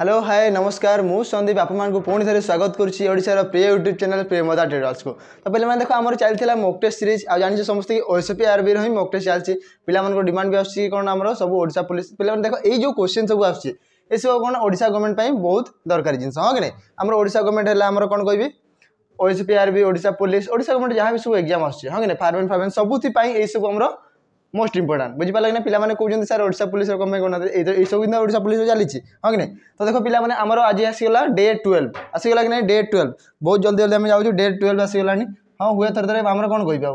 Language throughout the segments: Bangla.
हेलो हाय नमस्कार मु संदीप आपको पुणी थे स्वागत करुँचार प्रिय यूट्यूब चैनल प्रिय मदा ट्रेडर्स को तो पे देखो आम चली मोक टेस्ट सीरीज आज जानते समस्त की ओएसपी आरबी ही मोक चलती पे डिमांड भी आसी कौन आम सब ओडा पुलिस पे देख ये जो क्वेश्चन सब आसू कौन ओडा गवर्नमेंट बहुत दरकारी जिन हाँ कि नहीं आम ओडा गवर्नमेंट है आम कौन कह ओएसपी आरबी ओडा पुलिस ओडा गवर्नमेंट जहाँ भी सब एक्जाम आसूँ हाँ कि नहीं फार्मेंट फार्मेंट सबुपाई यही सब आम মোস্ট ইম্পর্টাট বুঝিপারে না পিলা কৌছেন স্যার ওড়শা পুলিশ কম পাই এই সব কিন্তু ওড়শা পুলিশ চালিছি হ্যাঁ কি তো দেখো পিলামানে আমার আজ আসিগলা ডে টুয়েলভ আসিগলা কি না ডে টুয়েলভ বহুত জলদি জলদি আমি যাচ্ছি ডে টুয়েলভ আসিগলানি হ্যাঁ হুয়ে থর থরে আমার কোণ কইবি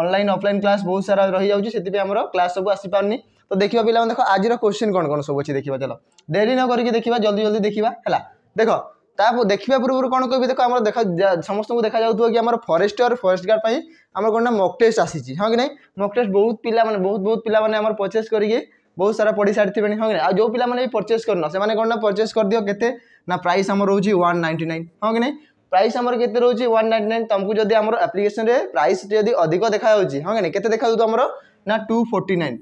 অনলাইন অফলাইন ক্লাস বহু সারা রহিযাচ্ছে সেই আমার ক্লাস সব আসিপারনি তো দেখিবা পিলা দেখো আজ কোশ্চিন কোণ কোণ সব অছি দেখিবা চলো ডেরি নকি দেখা জলদি জলদি দেখা হল দেখো তা দেখা পূর্ব কোণ কবি দেখ আমার দেখা সমস্ত দেখা যাওয়া কি আমার ফরেস্টর ফরেস্ট গার্ড পাই আমার কোণ মক টেস্ট আসিছি হ্যাঁ কি না মক টেস্ট বহুত পিলা মানে বহুত বহুত পিলা মানে আমার পরচেজ করিকি ବହୁତ ସାରା ପଢ଼ି ସାରିଥିବେଣି ହଁ କି ନାହିଁ ଆଉ ଯେଉଁ ପିଲାମାନେ ବି ପରଚେସ୍ କରିନ ସେମାନେ କ'ଣ ନା ପରଚେସ୍ କରିଦିଅ କେତେ ନା ପ୍ରାଇସ୍ ଆମର ରହୁଛି ୱାନ୍ ନାଇଣ୍ଟି ନାଇନ୍ ହଁ କି ନାହିଁ ପ୍ରାଇସ୍ ଆମର କେତେ ରହୁଛି ୱାନ୍ ନାଇଣ୍ଟି ନାଇନ୍ ତୁମକୁ ଯଦି ଆମର ଆପ୍ଲିକେସନ୍ରେ ପ୍ରାଇସ୍ ଯଦି ଅଧିକ ଦେଖାଯାଉଛି ହଁ କି ନାହିଁ କେତେ ଦେଖାଯାଉଛି ଆମର ନା two forty nine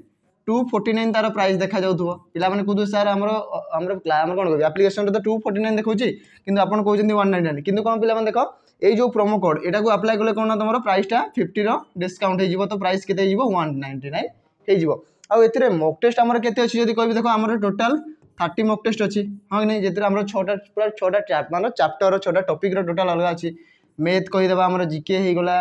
two forty nine তার প্রাইস দেখা যাওয়া পিলামানে কুহ স্যার আমার আমার আমার কোণ কবি আপ্লিকেশনটা তো টু ফোর্টি নাইন দেখছি কিন্তু আপনার কৌন ওয়ান নাইন নাইন কিন্তু কোণ পিলামানে দেখ এই যে প্রোমো কোড এটা আপ্লাই কলে কোণ তোমার প্রাইসটা ফিফটির ডিসকাউন্ট হয়ে যাব তো প্রাইস কেতে হয়ে ওয়ান নাইনটি নাইন হয়ে যাব আউ এতে মক টেস্ট আমার কেতে অছি যদি কবি দেখ আমার টোটাল থার্টি মক টেস্ট অছি হ্যাঁ না যেতে আমার ছটা পুরা ছটা মানে চ্যাপ্টর ছটা টপিক্র টোটাল অলগা অছি ম্যাথ কইদেবা আমার জিকে হয়ে গলা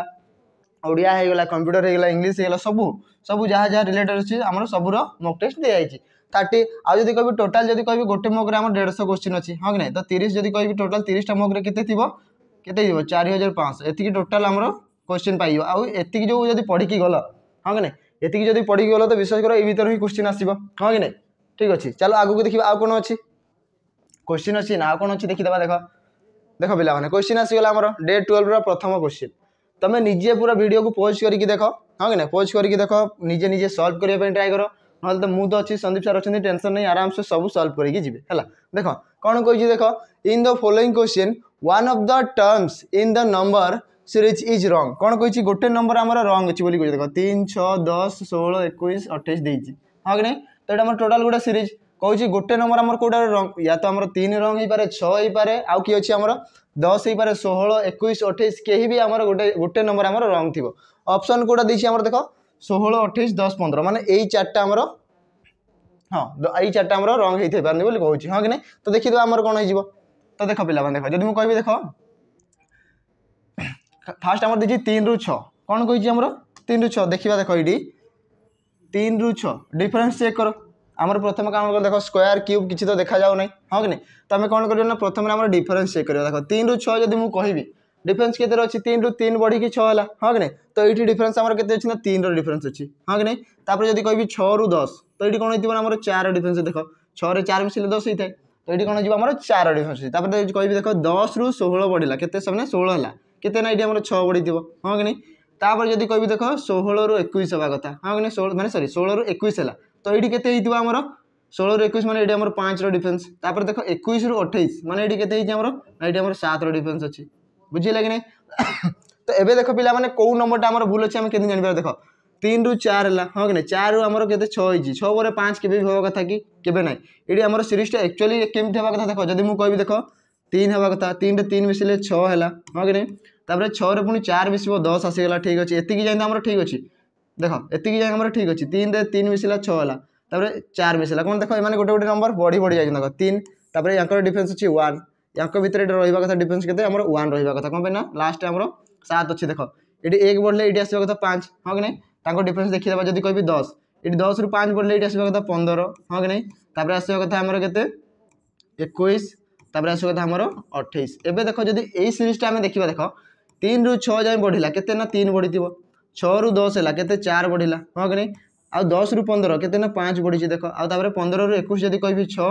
ଓଡ଼ିଆ ହେଇଗଲା କମ୍ପ୍ୟୁଟର ହେଇଗଲା ଇଂଲିଶ ହେଇଗଲା ସବୁ ସବୁ ଯାହା ଯାହା ରିଲେଟେଡ଼ ଅଛି ଆମର ସବୁର ମକ୍ ଟେଷ୍ଟ ଦିଆଯାଇଛି ଥାର୍ଟି ଆଉ ଯଦି କହିବି ଟୋଟାଲ୍ ଯଦି କହିବି ଗୋଟେ ମକ୍ରେ ଆମର ଦେଢ଼ଶହ କୋଶ୍ଚିନ୍ ଅଛି ହଁ କି ନାହିଁ ତ ତିରିଶ ଯଦି କହିବି ଟୋଟାଲ୍ ତିରିଶଟା ମକ୍ରେ କେତେ ଥିବ କେତେ ଥିବ ଚାରି ହଜାର ପାଞ୍ଚଶହ ଏତିକି ଟୋଟାଲ ଆମର କୋଶ୍ଚିନ୍ ପାଇବ ଆଉ ଏତିକି ଯେଉଁ ଯଦି ପଢ଼ିକି ଗଲ ହଁ କି ନାହିଁ ଏତିକି ଯଦି ପଢ଼ିକି ଗଲ ତ ବିଶ୍ୱାସ କର ଏଇ ଭିତରେ ହିଁ କୋଶ୍ଚିନ୍ ଆସିବ ହଁ କି ନାହିଁ ଠିକ୍ ଅଛି ଚାଲ ଆଗକୁ ଦେଖିବା ଆଉ କ'ଣ ଅଛି କୋଶ୍ଚିନ୍ ଅଛି ନା ଆଉ କ'ଣ ଅଛି ଦେଖିଦେବା ଦେଖ ଦେଖ ପିଲାମାନେ କୋଶ୍ଚିନ୍ ଆସିଗଲା ଆମର ଡେ ଟୁଏଲ୍ଭର ପ୍ରଥମ କୋଶ୍ଚିନ୍ তুমি নিজে পুরা ভিডিওকে পোজ করি দেখ হ্যাঁ কি না পোজ করি দেখ নিজে নিজে সলভ করা ট্রাই কর নহলে তো মু তো অছি সন্দীপ স্যার অনেক টেনশন নেই আরামসে সব সলভ করি যাবে হল দেখ কোণ কইছি দেখ in the following question one of the terms in the number series is wrong কোণ কইছি গোটে নম্বর আমার রং অছি বলি কইছি দেখ তিন ছ দশ ষোল একুশ অঠেইশ দিয়েছি হ্যাঁ কি না তো এটা আমার টোটাল গোটা সিরিজ কৌছি গোটে নম্বর আমার কোটা রং ইয়া তো আমার তিন রং হয়ে পড়ে ছ হয়ে পড়ে আউ কি অছি আমার দশ হইপরে ষোহল একুশ অঠেইশ কে বি আমার গোটে গোটে নম্বর আমার রং থাকবে অপশন কোটা দিয়েছি আমার দেখ ষোহল অঠেইশ দশ পনেরো মানে এই চারটা আমার হ্যাঁ এই চারটা আমার রং হয়ে পারে বলে কৌছি হ্যাঁ কি না তো দেখি দেওয়া আমার কোণ হয়ে তো দেখ পিলা দেখ যদি মু কবি দেখ ফার্স্ট আমার দিয়েছি তিন রু ছ কোণ কিন্তু আমার তিন রু ছ দেখা দেখ এইটি তিন রু ছ ডিফরেন্স চেক করো আমার প্রথমে কাম করো দেখো স্কোয়ার কিউব কিছু তো দেখা যাও না হ্যাঁ কি না তো আমি কোণ করব না প্রথমে আমার ডিফরেন্স চেক করব দেখো তিন রু ছ যদি মু কহিবি ডিফরেন্স কেতে অছি তিন রু তিন বড়িকি ছ হল হ্যাঁ কি না তো এইটি ডিফরেন্স আমার কেতে অছি না তিন রু ডিফরেন্স অছি হ্যাঁ কি না তারপরে যদি কহিবি ছ রু দশ তো এইটি কোণ হইতিব না আমার চার ডিফরেন্স দেখো ছরে চার মিশিলে দশ হইথায় তো এইটি কোণ হইব আমার চার ডিফরেন্স হইছে তারপরে কহিবি দেখো দশ রু ষোহল বড়িলা কেতে সামনে ষোহল হল কেতে না এইটি আমার ছ বড়িথিব হ্যাঁ কি না তাপরে যদি কবি দেখ ষোহলু একুশ হওয়া কথা হ্যাঁ কি ষোল মানে সরি ষোলু একুশ হল ତ ଏଇଠି କେତେ ହେଇଥିବ ଆମର ଷୋହଳରୁ ଏକୋଇଶ ମାନେ ଏଇଠି ଆମର ପାଞ୍ଚର ଡିଫରେନ୍ସ ତାପରେ ଦେଖ ଏକୋଇଶରୁ ଅଠେଇଶ ମାନେ ଏଇଠି କେତେ ହେଇଛି ଆମର ଏଇଠି ଆମର ସାତର ଡିଫରେନ୍ସ ଅଛି ବୁଝିହେଲା କି ନାହିଁ ତ ଏବେ ଦେଖ ପିଲାମାନେ କେଉଁ ନମ୍ବରଟା ଆମର ଭୁଲ ଅଛି ଆମେ କେମିତି ଜାଣିପାରିବା ଦେଖ ତିନିରୁ ଚାର ହେଲା ହଁ କି ନାହିଁ ଚାରରୁ ଆମର କେତେ ଛଅ ହେଇଛି ଛଅ ପରେ ପାଞ୍ଚ କେବେ ବି ହେବା କଥା କି କେବେ ନାହିଁ ଏଇଠି ଆମର ସିରିଜଟା ଆକ୍ଚୁଆଲି କେମିତି ହେବା କଥା ଦେଖ ଯଦି ମୁଁ କହିବି ଦେଖ ତିନି ହେବା କଥା ତିନିରେ ତିନି ମିଶିଲେ ଛଅ ହେଲା ହଁ କି ନାହିଁ ତାପରେ ଛଅରେ ପୁଣି ଚାର ମିଶିବ ଦଶ ଆସିଗଲା ଠିକ୍ ଅଛି ଏତିକି ଯାଇଁତି ଆମର ଠିକ୍ ଅଛି দেখ ଏତିକି ଯାଏଁ ଆମର ଠିକ୍ ଅଛି ତିନିରେ ତିନି ମିଶିଲା ଛଅ ହେଲା ତାପରେ ଚାରି ମିଶିଲା କ'ଣ ଦେଖ ଏମାନେ ଗୋଟେ ଗୋଟେ ନମ୍ବର ବଢ଼ି ବଢ଼ି ଯାଇଛନ୍ତି ଦେଖ ତିନି ତାପରେ ୟାଙ୍କର ଡିଫରେନ୍ସ ଅଛି ୱାନ୍ ୟାଙ୍କ ଭିତରେ ଏଇଟା ରହିବା କଥା ଡିଫରେନ୍ସ କେତେ ଆମର ୱାନ୍ ରହିବା କଥା କ'ଣ ପାଇଁ ନା ଲାଷ୍ଟ ଆମର ସାତ ଅଛି ଦେଖ ଏଠି ଏକ ବଢ଼ିଲେ ଏଇଠି ଆସିବା କଥା ପାଞ୍ଚ ହଁ କି ନାହିଁ ତାଙ୍କ ଡିଫରେନ୍ସ ଦେଖିଦେବା ଯଦି କହିବି ଦଶ ଏଠି ଦଶରୁ ପାଞ୍ଚ ବଢ଼ିଲେ ଏଇଠି ଆସିବା କଥା ପନ୍ଦର ହଁ କି ନାହିଁ ତାପରେ ଆସିବା କଥା ଆମର କେତେ ଏକୋଇଶ ତାପରେ ଆସିବା କଥା ଆମର ଅଠେଇଶ ଏବେ ଦେଖ ଯଦି ଏଇ ସିରିଜଟା ଆମେ ଦେଖିବା ଦେଖ ତିନିରୁ ଛଅ ଯାଏଁ ବଢ଼ିଲା କେତେ ନା ତିନି ବଢ଼ିଥିବ ଛଅରୁ ଦଶ ହେଲା କେତେ ଚାରି ବଢ଼ିଲା ହଁ କି ନାହିଁ ଆଉ ଦଶରୁ ପନ୍ଦର କେତେ ନା ପାଞ୍ଚ ବଢ଼ିଛି ଦେଖ ଆଉ ତାପରେ ପନ୍ଦରରୁ ଏକୋଇଶ ଯଦି କହିବି ଛଅ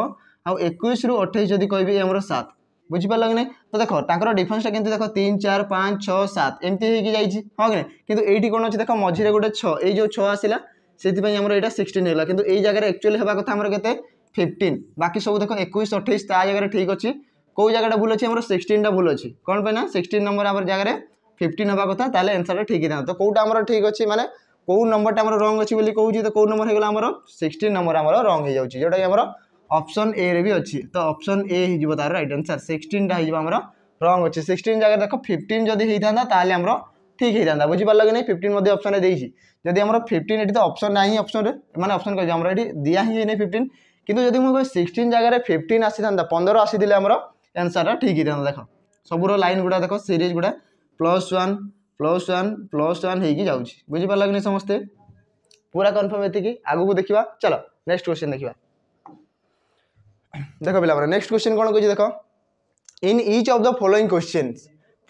ଆଉ ଏକୋଇଶରୁ ଅଠେଇଶ ଯଦି କହିବି ଆମର ସାତ ବୁଝିପାରିଲ କି ନାହିଁ ତ ଦେଖ ତାଙ୍କର ଡିଫରେନ୍ସଟା କେମିତି ଦେଖ ତିନି ଚାରି ପାଞ୍ଚ ଛଅ ସାତ ଏମିତି ହେଇକି ଯାଇଛି ହଁ କି ନାହିଁ କିନ୍ତୁ ଏଇଠି କ'ଣ ଅଛି ଦେଖ ମଝିରେ ଗୋଟେ ଛଅ ଏଇ ଯେଉଁ ଛଅ ଆସିଲା ସେଥିପାଇଁ ଆମର ଏଇଟା ସିକ୍ସଟିନ୍ ହେଲା କିନ୍ତୁ ଏଇ ଜାଗାରେ ଆକ୍ଚୁଆଲି ହେବା କଥା ଆମର କେତେ ଫିଫ୍ଟିନ୍ ବାକି ସବୁ ଦେଖ ଏକୋଇଶ ଅଠେଇଶ ତା ଜାଗାରେ ଠିକ୍ ଅଛି କେଉଁ ଜାଗାଟା ଭୁଲ ଅଛି ଆମର ସିକ୍ସଟିନ୍ଟା ଭୁଲ ଅଛି କ'ଣ ପାଇଁ ନା ସିକ୍ସଟିନ୍ ନମ୍ବର ଆମର ଜାଗାରେ ফিফটিন হওয়া কথা তাহলে আনসারটা ঠিক হয়ে তো কোটা আমার ঠিক অছি মানে কেউ নম্বরটা আমার রং অছি বলে কৌছি তো কেউ নম্বর হয়ে গেল আমার সিক্সটিন নম্বর আমার রং হয়ে যাচ্ছে যেটা কি আমার অপশন এ রে বি অছি তো অপশন এ হয়ে যাব তার রাইট আনসার সিক্সটিনটা হয়ে যাব আমার রং অছি সিক্সটিন জায়গায় দেখো ফিফটিন যদি হয়ে থাকে তাহলে আমার ঠিক হয়ে থাকে বুঝিপার কি না ফিফটিন মধ্যে অপশনে দিয়েছি যদি আমার ফিফটিন এটি তো অপশন নাই অপশন মানে অপশন কে আমার এটি দিয়া হি হয়ে ফিফটিন কিন্তু যদি মু সিক্সটিন জায়গায় ফিফটিন আসি থাকে পনেরো আসি দিলে আমার আনসারটা ঠিক হয়ে থাকে দেখ সবুর লাইন গুড়া দেখো সিরিজ গুড়া plus one plus one plus one ହେଇକି ଯାଉଛି ବୁଝିପାରିଲା କି ନାହିଁ ସମସ୍ତେ ପୁରା କନଫର୍ମ ଏତିକି ଆଗକୁ ଦେଖିବା ଚାଲ ନେକ୍ସଟ କ୍ୱେଶ୍ଚିନ୍ ଦେଖିବା ଦେଖ ପିଲାମାନେ ନେକ୍ସଟ କ୍ୱେଶ୍ଚିନ୍ କ'ଣ କହିଛି ଦେଖ in each of the following questions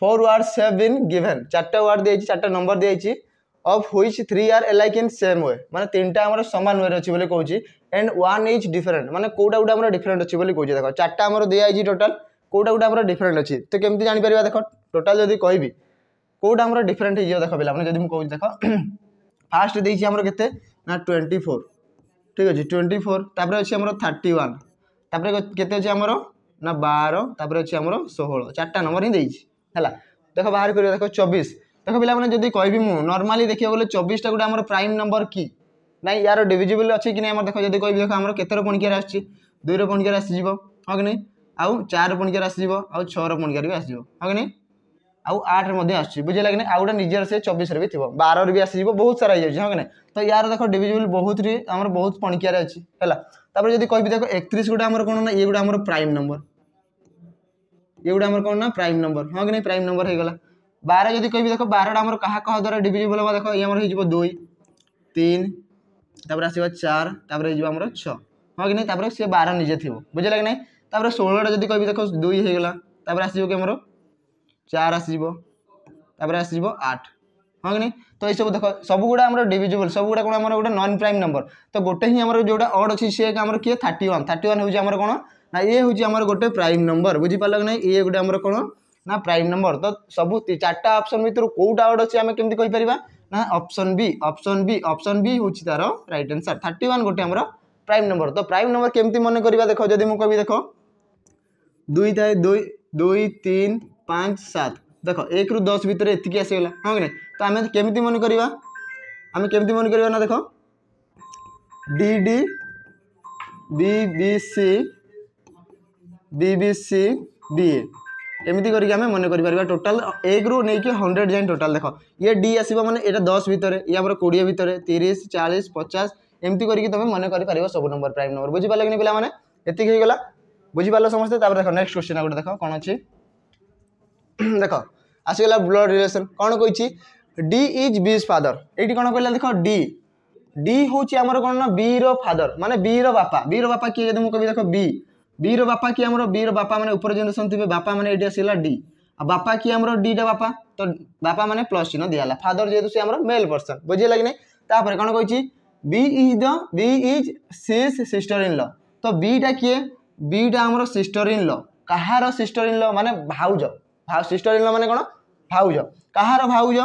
four words have been given ଚାରିଟା ୱାର୍ଡ ଦିଆଯାଇଛି ଚାରିଟା ନମ୍ବର ଦିଆଯାଇଛି of which three are alike in same way ମାନେ ତିନିଟା ଆମର ସମାନ ୱେରେ ଅଛି ବୋଲି କହୁଛି ଆଣ୍ଡ ୱାନ୍ ଇଜ୍ ଡିଫରେଣ୍ଟ ମାନେ କେଉଁଟା ଗୋଟେ ଆମର ଡିଫରେଣ୍ଟ ଅଛି ବୋଲି କହୁଛି ଦେଖ ଚାରିଟା ଆମର ଦିଆଯାଇଛି ଟୋଟାଲ୍ কোটা গোটা আমার ডিফরেন্ট অছি তো কেমি জাঁপার দেখ টোটাল যদি কবি কোটা আমার ডিফরেন্ট হয়ে যাব দেখ পিলামানে যদি মু কৌছি দেখ ফার্স্ট দিয়েছি আমার কেতে না টোয়েন্টি ফোর ঠিক আছে টোয়েন্টি ফোর তাপরে অছি আমার থার্টি ওয়ান তাপরে কেতে অছি আমার না বার তাপরে অছি আমার ষোহল চারটা নম্বর হি দিয়েছি হল দেখ বাহার করি দেখ চবিশ দেখ পিলামানে যদি কবি মু নর্মালি দেখা গেলে চবিশটা গোটে আমার প্রাইম নম্বর কি না ইয়ার ডিভিজিবল অছি কি না আমার দেখ যদি কবি দেখ আমার কেতর পণিকার আসছে দুইর পণিকার আসিযোগ হ্যাঁ কি না ଆଉ ଚାର ପୁଣିକାରେ ଆସିଯିବ ଆଉ ଛଅର ପୁଣିକାରେ ବି ଆସିଯିବ ହଁ କି ନାହିଁ ଆଉ ଆଠରେ ମଧ୍ୟ ଆସୁଛି ବୁଝିଲା କି ନାହିଁ ଆଉ ଗୋଟେ ନିଜର ସେ ଚବିଶରେ ବି ଥିବ ବାରରେ ବି ଆସିଯିବ ବହୁତ ସାରା ହେଇଯାଉଛି ହଁ କି ନାହିଁ ତ ୟାର ଦେଖ ଡିଭିଜିବୁଲ୍ ବହୁତରେ ଆମର ବହୁତ ପଣିକିଆରେ ଅଛି ହେଲା ତାପରେ ଯଦି କହିବି ଦେଖ ଏକତିରିଶ ଗୋଟେ ଆମର କ'ଣ ନା ଇଏ ଗୋଟେ ଆମର ପ୍ରାଇମ୍ ନମ୍ବର ଇଏ ଗୋଟେ ଆମର କ'ଣ ନା ପ୍ରାଇମ୍ ନମ୍ବର ହଁ କି ନାହିଁ ପ୍ରାଇମ୍ ନମ୍ବର ହେଇଗଲା ବାର ଯଦି କହିବି ଦେଖ ବାରଟା ଆମର କାହା କାହା ଦ୍ୱାରା ଡିଭିଜିବୁଲ୍ ହେବ ଦେଖ ଇଏ ଆମର ହେଇଯିବ ଦୁଇ ତିନି ତାପରେ ଆସିବ ଚାର ତାପରେ ହେଇଯିବ ଆମର ଛଅ ହଁ କି ନାହିଁ ତାପରେ ସେ ବାର ନିଜେ ଥିବ ବୁଝିଲା କି ନାହିଁ ତାପରେ ଷୋହଳଟା ଯଦି କହିବି ଦେଖ ଦୁଇ ହେଇଗଲା ତାପରେ ଆସିଯିବ କି ଆମର ଚାର ଆସିଯିବ ତାପରେ ଆସିଯିବ ଆଠ ହଁ କି ନାହିଁ ତ ଏଇସବୁ ଦେଖ ସବୁଗୁଡ଼ା ଆମର ଡିଭିଜିବୁଲ୍ ସବୁଗୁଡ଼ା କ'ଣ ଆମର ଗୋଟେ ନନ୍ ପ୍ରାଇମ୍ ନମ୍ବର ତ ଗୋଟେ ହିଁ ଆମର ଯେଉଁଟା ଅଡ଼୍ ଅଛି ସିଏ ଆମର କିଏ ଥାର୍ଟି ୱାନ୍ ଥାର୍ଟି ୱାନ୍ ହେଉଛି ଆମର କ'ଣ ନା ଇଏ ହେଉଛି ଆମର ଗୋଟେ ପ୍ରାଇମ୍ ନମ୍ବର ବୁଝିପାରିଲ କି ନାହିଁ ଇଏ ଗୋଟେ ଆମର କ'ଣ ନା ପ୍ରାଇମ୍ ନମ୍ବର ତ ସବୁ ଚାରିଟା ଅପସନ୍ ଭିତରୁ କେଉଁଟା ଅର୍ଡ଼ ଅଛି ଆମେ କେମିତି କହିପାରିବା ନା option B option B option B ହେଉଛି ତା'ର ରାଇଟ୍ ଆନ୍ସର୍ ଥାର୍ଟି ୱାନ୍ ଗୋଟେ ଆମର प्राइम नंबर तो प्राइम नंबर केमती मन कर देख जदि मुझे कह देख दुई था दुई तीन पाँच सात देख एक रु दस भितर एतिक आसगला हाँ कि तो आम केमती मन करवा आम केमती मन कर देख D D B B C B B C B एमती करें मन कर टोटाल एक रु नहीं कि हंड्रेड जाए टोटाल देख ये डी आस मैंने दस भितर या कोड़े भितर तीस चालीस पचास এমতি করি তুমি মনে করে সব নম্বর প্রাইম নম্বর বুঝিপার কি পিলা মানে এত হয়ে গলা বুঝিপার সমস্তে তারপরে দেখ নেক্সট কোশ্চেন গোটে দেখ কোণ অছি দেখ আসিগলা ব্লড রিলেসন কোণ কইছি ডি ইজ বিজ ফাদর এইটি কোণ কহিলা দেখ ডি ডি হচ্ছে আমার কোণ না বি ফাদর মানে বি বাপা বি বাপা কি যদি মু কবি দেখ বি বি বাপা কি আমার বি বাপা মানে উপরে জেনারেশন থিবে বাপা মানে এটি আসিলা ডি বাপা কি আমার ডিটা বাপা তো বাপা মানে প্লস চিহ্ন দিয়া ফাদর যেহেতু সে আমার মেল পর্সন বুঝিলা কি না তারপরে কোণ কইছি B is the B is sis sister in law তো বিটা কিয়ে বিটা আমার সিস্টর ইন ল কাহার সিস্টর ইন ল মানে ভাউজ সিস্টর ইন ল মানে কোণ ভাউজ কাহার ভাউজ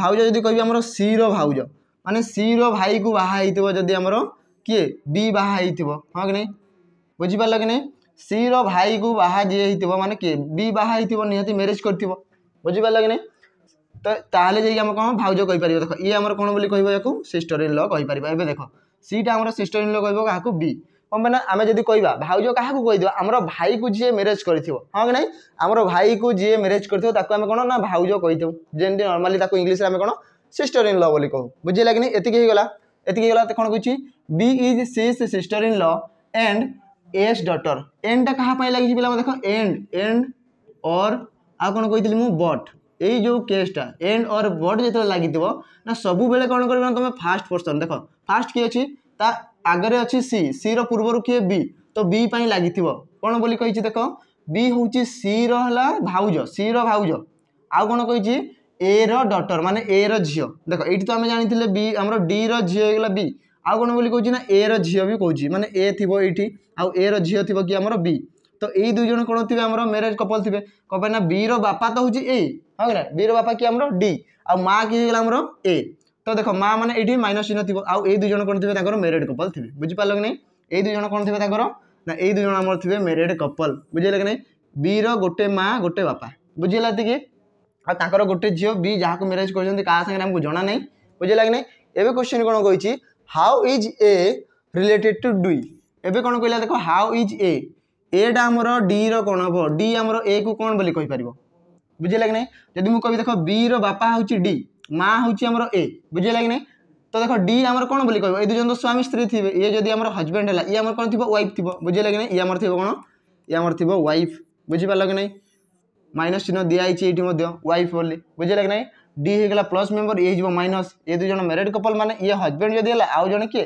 ভাউজ যদি কবি আমার সি র ভাউজ মানে সি র ভাই কু বাহা হইতিব যদি আমার কিয়ে বি বাহা হইতিব হ্যাঁ কি নাই বুঝিপারল কি নাই সি র ভাই কু বাহা যে হইতিব মানে কিয়ে বি বাহা হইতিব নিহতি ম্যারেজ করতিব বুঝিপারল কি নাই ତ ତାହେଲେ ଯାଇକି ଆମେ କ'ଣ ଭାଉଜ କହିପାରିବ ଦେଖ ଇଏ ଆମର କ'ଣ ବୋଲି କହିବ ୟାକୁ ସିଷ୍ଟର ଇନ୍ ଲ କହିପାରିବା ଏବେ ଦେଖ ସିଟା ଆମର ସିଷ୍ଟର ଇନ୍ ଲ କହିବ କାହାକୁ ବି କ'ଣ ପାଇଁ ନା ଆମେ ଯଦି କହିବା ଭାଉଜ କାହାକୁ କହିଦେବା ଆମର ଭାଇକୁ ଯିଏ ମ୍ୟାରେଜ୍ କରିଥିବ ହଁ କି ନାହିଁ ଆମର ଭାଇକୁ ଯିଏ ମ୍ୟାରେଜ୍ କରିଥିବ ତାକୁ ଆମେ କ'ଣ ନା ଭାଉଜ କହିଥାଉ ଯେମିତି ନର୍ମାଲି ତାକୁ ଇଂଲିଶରେ ଆମେ କ'ଣ ସିଷ୍ଟର ଇନ୍ ଲ ବୋଲି କହୁ ବୁଝିଲା କି ନାହିଁ ଏତିକି ହେଇଗଲା ଏତିକି ହେଇଗଲା ତ କ'ଣ କହୁଛି B is sis sister in law and S daughter ଏଣ୍ଡଟା କାହା ପାଇଁ ଲାଗିଛି ପିଲାମାନେ ଦେଖ ଏଣ୍ଡ ଏଣ୍ଡ ଅର୍ ଆଉ କ'ଣ କହିଥିଲି ମୁଁ ବଟ୍ এই যে কেসটা এন্ড অর বড যেতে লাগিব না সবুলে কোণ করবে না তুমি ফার্স্ট পর্সন দেখ ফার্স্ট কি অছি তা আগরে অছি সি সি র পূর্বর কি বি তো বি পাই লাগিথিব কোণ বলি কইছি দেখ বি হচ্ছে সি র হলা ভাউজ সি র ভাউজ আউ কোণ কইছি এ র ডটর মানে এ র ঝিও দেখ এইটি তো আমি জানিলে বি আমার ডি র ঝিও হয়ে বি আউ কোণ বলি কইছি না এ র ঝিও বি কইছি মানে এ থিব এইটি আউ এ র ঝিও থিব কি আমার বি তো এই দুইজন কোণ থিবে আমার ম্যারেজ কপল থিবে কবে না বি র বাপা তো হচ্ছে এ ହଁ କି ନା ବିର ବାପା କିଏ ଆମର ଡି ଆଉ ମା କିଏ ହେଇଗଲା ଆମର ଏ ତ ଦେଖ ମା ମାନେ ଏଇଠି ମାଇନସ୍ ଚିହ୍ନ ଥିବ ଆଉ ଏଇ ଦୁଇ ଜଣ କ'ଣ ଥିବେ ତାଙ୍କର ମ୍ୟାରେଡ଼୍ କପଲ୍ ଥିବେ ବୁଝିପାରିଲ କି ନାହିଁ ଏଇ ଦୁଇ ଜଣ କ'ଣ ଥିବେ ତାଙ୍କର ନା ଏଇ ଦୁଇ ଜଣ ଆମର ଥିବେ ମ୍ୟାରେଡ଼୍ କପଲ୍ ବୁଝିଲେ କି ନାହିଁ ବିର ଗୋଟେ ମା ଗୋଟେ ବାପା ବୁଝିଲା ଟିକେ ଆଉ ତାଙ୍କର ଗୋଟେ ଝିଅ ବି ଯାହାକୁ ମ୍ୟାରେଜ୍ କରିଛନ୍ତି କାହା ସାଙ୍ଗରେ ଆମକୁ ଜଣା ନାହିଁ ବୁଝିଲା କି ନାହିଁ ଏବେ କ୍ୱେଶ୍ଚିନ୍ କ'ଣ କହିଛି how is A related to D ଏବେ କ'ଣ କହିଲା ଦେଖ ହାଉ ଇଜ୍ ଏ ଏଟା ଆମର ଡିର କ'ଣ ହେବ ଡି ଆମର ଏ କୁ କ'ଣ ବୋଲି କହିପାରିବ ବୁଝିଲା କି ନାହିଁ ଯଦି ମୁଁ କହିବି ଦେଖ ବିର ବାପା ହେଉଛି ଡି ମା ହେଉଛି ଆମର ଏ ବୁଝିଲା କି ନାହିଁ ତ ଦେଖ ଡି ଆମର କ'ଣ ବୋଲି କହିବ ଏ ଦୁଇ ଜଣ ତ ସ୍ୱାମୀ ସ୍ତ୍ରୀ ଥିବେ ଇଏ ଯଦି ଆମର ହଜବେଣ୍ଡ ହେଲା ଇଏ ଆମର କ'ଣ ଥିବ ୱାଇଫ୍ ଥିବ ବୁଝିଲା କି ନାହିଁ ଇଏ ଆମର ଥିବ କ'ଣ ଇଏ ଆମର ଥିବ ୱାଇଫ୍ ବୁଝିପାରିଲ କି ନାହିଁ ମାଇନସ୍ ଚିହ୍ନ ଦିଆହେଇଛି ଏଇଠି ମଧ୍ୟ ୱାଇଫ୍ ବୋଲି ବୁଝିଲା କି ନାହିଁ ଡି ହେଇଗଲା ପ୍ଲସ୍ ମେମ୍ବର ଇଏ ହେଇଯିବ ମାଇନସ୍ ଇଏ ଦୁଇ ଜଣ ମ୍ୟାରେଡ଼୍ କପଲ୍ ମାନେ ଇଏ ହଜବେଣ୍ଡ ଯଦି ହେଲା ଆଉ ଜଣେ କିଏ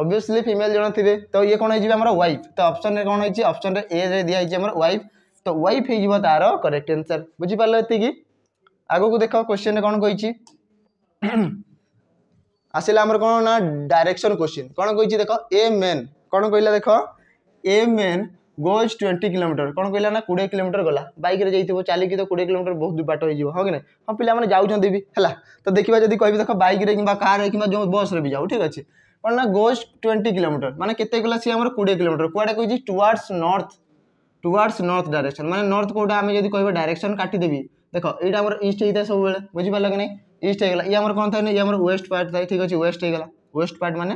ଅବଭିୟସ୍ଲି ଫିମେଲ୍ ଜଣ ଥିବେ ତ ଇଏ କ'ଣ ହେଇଯିବ ଆମର ୱାଇଫ୍ ତ ଅପସନ୍ରେ କ'ଣ ହେଇଛି ଅପସନ୍ରେ ଏରେ ଦିଆହେଇଛି ଆମର ୱାଇଫ୍ ତ ୱାଇଫ୍ ହେଇଯିବ ତା'ର କରେକ୍ଟ ଆନ୍ସର୍ ବୁଝିପାରିଲ ଏତିକି ଆଗକୁ ଦେଖ କ୍ୱେଶ୍ଚିନ୍ କ'ଣ କହିଛି ଆସିଲା ଆମର କ'ଣ ନା ଡାଇରେକ୍ସନ୍ କ୍ୱେଶ୍ଚିନ୍ କ'ଣ କହିଛି ଦେଖ ଏ ମେନ୍ କ'ଣ କହିଲା ଦେଖ A man goes twenty kilometre କ'ଣ କହିଲା ନା କୋଡ଼ିଏ କିଲୋମିଟର ଗଲା ବାଇକ୍ରେ ଯାଇଥିବ ଚାଲିକି ତ କୋଡ଼ିଏ କିଲୋମିଟର ବହୁତ ବାଟ ହେଇଯିବ ହଁ କି ନାହିଁ ହଁ ପିଲାମାନେ ଯାଉଛନ୍ତି ବି ହେଲା ତ ଦେଖିବା ଯଦି କହିବି ଦେଖ ବାଇକ୍ରେ କିମ୍ବା କାର୍ରେ କିମ୍ବା ଯେଉଁ ବସ୍ରେ ବି ଯାଉ ଠିକ୍ ଅଛି କ'ଣ ନା ଗୋଜ୍ ଟ୍ୱେଣ୍ଟି କିଲୋମିଟର ମାନେ କେତେ ଗଲା ସିଏ ଆମର କୋଡ଼ିଏ କିଲୋମିଟର କୁଆଡ଼େ କହିଛି towards north towards north direction मैंने नर्थ कौटा आम जब कह डायरेक्शन काटिदेवि देख यहाँ ईस्ट होता है सब बेले बुझीपाल लगे नहीं ईस्ट ई ये कौन था ये वेस्ट पार्ट था ठीक अच्छे वेस्ट होगा वेस्ट पार्ट मैंने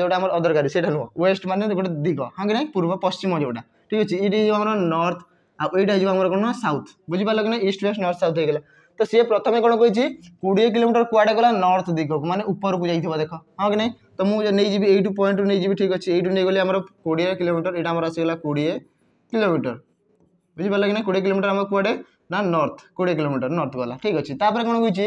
जोटा अदरकारी सेटा नुह वेस्ट मैंने गोटे दिग हाँ कि नहीं पूर्व पश्चिम जोटा ठीक अच्छे ये नर्थ आईटा हो साउथ बुझीपाल कि ईस्ट वेस्ट नर्थ साउथ होगा तो सी प्रथम कौन कही कोड़े किलोमीटर कुआडे गला नर्थ दिग्क मैंने उपरक जाइए देख हाँ कि नहीं तो मुझे नहीं जी एटू पॉइंट नहीं जी ठीक अच्छे यूँ नहींगली कोड़े किलोमीटर यहाँ आसगला कोड़े কিলোমিটর বুঝিপার কি না কোড়ি কিলোমিটর আমার কুয়াড়ে না নর্থ কোড়ি কিলোমিটর নর্থ গলা ঠিক আছে তাপরে কোণ হয়েছে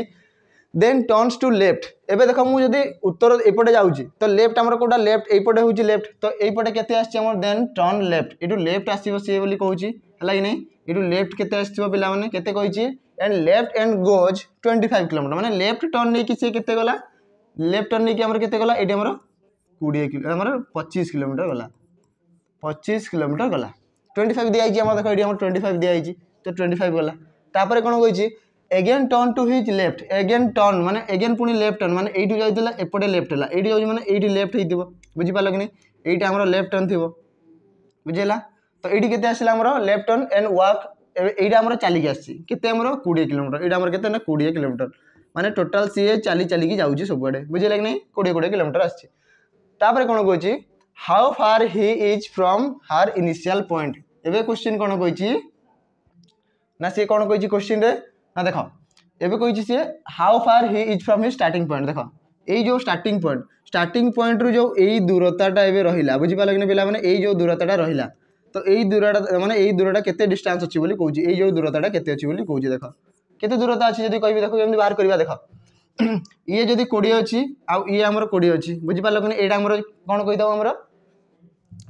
দেন টর্নস টু লেফট এবে দেখ মু যদি উত্তর এইপটে যাচ্ছি তো লেফট আমার কোটা লেফট এইপটে হচ্ছে লেফট তো এইপটে কেতে আসছে আমার দেন টর্ন লেফট এটু লেফট আসব সি বলে কুচি হল কি না এটু লেফট কেতে আসব পিলা মানে কেতে কইছি and left and goes twenty five kilometre মানে লেফট টর্ন নেই সি কেতে গলা লেফট টর্ন নেই আমার কেতে গলা এটি আমার কোড়ি আমার পঁচিশ কিলোমিটর গলা পঁচিশ কিলোমিটর গলা টোয়েন্টি ফাইভ দিয়া হয়েছে আমার দেখো এটি আমার টোয়েন্টি ফাইভ দিয়া হয়েছে তো টোয়েন্টি ফাইভ গলা তাপরে কোণ কইছি again turn to his left again turn মানে এগেন পুনি লেফট টর্ন মানে এইটু যাইলা এপটে লেফট হলা এইটি যাচ্ছি মানে এইটি লেফট হয়েছিল বুঝিপার কি না এইটা আমার লেফট টর্ন থাকবে বুঝিলা তো এইটি কেতে আসলে আমার লেফট টর্ন এন্ড ওয়াক এইটা আমার চালিকি আসছে কেতে আমার কোড়িয়ে কিলোমিটার এইটা আমার কেতে না কোড়িয়ে কিলোমিটার মানে টোটাল সিএ চালি চালিকি যাচ্ছে সবুড়ে বুঝিলা কি না কোড়িয়ে কোড়িয়ে কিলোমিটার আসছে তাপরে কোণ কইছি how far he is from her initial point ଏବେ କ୍ୱେଶ୍ଚିନ୍ କ'ଣ କହିଛି ନା ସିଏ କ'ଣ କହିଛି କ୍ୱେଶ୍ଚିନ୍ରେ ନା ଦେଖ ଏବେ କହିଛି ସିଏ how far he is from he starting point ଦେଖ ଏଇ ଯେଉଁ ଷ୍ଟାର୍ଟିଂ ପଏଣ୍ଟ ଷ୍ଟାର୍ଟିଂ ପଏଣ୍ଟରୁ ଯେଉଁ ଏଇ ଦୂରତାଟା ଏବେ ରହିଲା ବୁଝିପାରିଲ କି ନା ପିଲାମାନେ ଏଇ ଯେଉଁ ଦୂରତାଟା ରହିଲା ତ ଏଇ ଦୂରଟା ମାନେ ଏଇ ଦୂରଟା କେତେ ଡିଷ୍ଟାନ୍ସ ଅଛି ବୋଲି କହୁଛି ଏଇ ଯେଉଁ ଦୂରତାଟା କେତେ ଅଛି ବୋଲି କହୁଛି ଦେଖ କେତେ ଦୂରତା ଅଛି ଯଦି କହିବି ଦେଖ କେମିତି ବାହାର କରିବା ଦେଖ ଇଏ ଯଦି କୋଡ଼ିଏ ଅଛି ଆଉ ଇଏ ଆମର କୋଡ଼ିଏ ଅଛି ବୁଝିପାରିଲ କି ନା ଏଇଟା ଆମର କ'ଣ କହିଦେବ ଆମର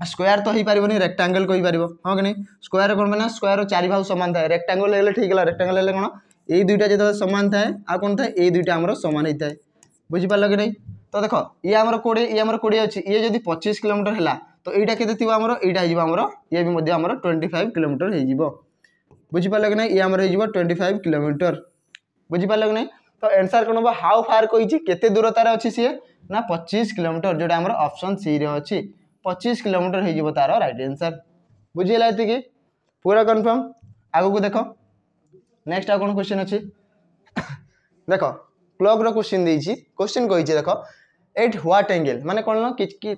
ସ୍କୋୟାର ତ ହେଇପାରିବନି ରେକ୍ଟାଙ୍ଗଲ କହିପାରିବ ହଁ କି ନାହିଁ ସ୍କୋୟାର କ'ଣ ପାଇଁ ନା ସ୍କୋୟାର ଚାରି ଭାଗ ସମାନ ଥାଏ ରେକ୍ଟାଙ୍ଗଲ ହେଲେ ଠିକ୍ ହେଲା ରେକ୍ଟାଙ୍ଗଲ ହେଲେ କ'ଣ ଏଇ ଦୁଇଟା ଯେତେବେଳେ ସମାନ ଥାଏ ଆଉ କ'ଣ ଥାଏ ଏଇ ଦୁଇଟା ଆମର ସମାନ ହେଇଥାଏ ବୁଝିପାରିଲ କି ନାହିଁ ତ ଦେଖ ଇଏ ଆମର କୋଡ଼ିଏ ଇଏ ଆମର କୋଡ଼ିଏ ଅଛି ଇଏ ଯଦି ପଚିଶ କିଲୋମିଟର ହେଲା ତ ଏଇଟା କେତେ ଥିବ ଆମର ଏଇଟା ହେଇଯିବ ଆମର ଇଏ ବି ମଧ୍ୟ ଆମର ଟ୍ୱେଣ୍ଟି ଫାଇଭ୍ କିଲୋମିଟର ହେଇଯିବ ବୁଝିପାରିଲ କି ନାହିଁ ଇଏ ଆମର ହେଇଯିବ ଟ୍ୱେଣ୍ଟି ଫାଇଭ୍ କିଲୋମିଟର ବୁଝିପାରିଲ କି ନାହିଁ ତ ଏନ୍ସର୍ କ'ଣ ହେବ ହାଉ ଫାର୍ କହିଛି କେତେ ଦୂରତାରେ ଅଛି ସିଏ ନା ପଚିଶ କିଲୋମିଟର ଯେଉଁଟା ଆମର ଅପସନ୍ ସିରେ ଅଛି ପଚିଶ କିଲୋମିଟର ହେଇଯିବ ତାର ରାଇଟ୍ ଆନ୍ସର୍ ବୁଝିହେଲା ଏତିକି ପୁରା କନଫର୍ମ ଆଗକୁ ଦେଖ ନେକ୍ସଟ ଆଉ କ'ଣ କ୍ୱେଶ୍ଚିନ୍ ଅଛି ଦେଖ କ୍ଲକ୍ର କ୍ୱେଶ୍ଚିନ୍ ଦେଇଛି କ୍ୱେଶ୍ଚିନ୍ କହିଛି ଦେଖ ଏଇଟ୍ ହ୍ୱାଟ୍ ଏଙ୍ଗେଲ୍ ମାନେ କ'ଣ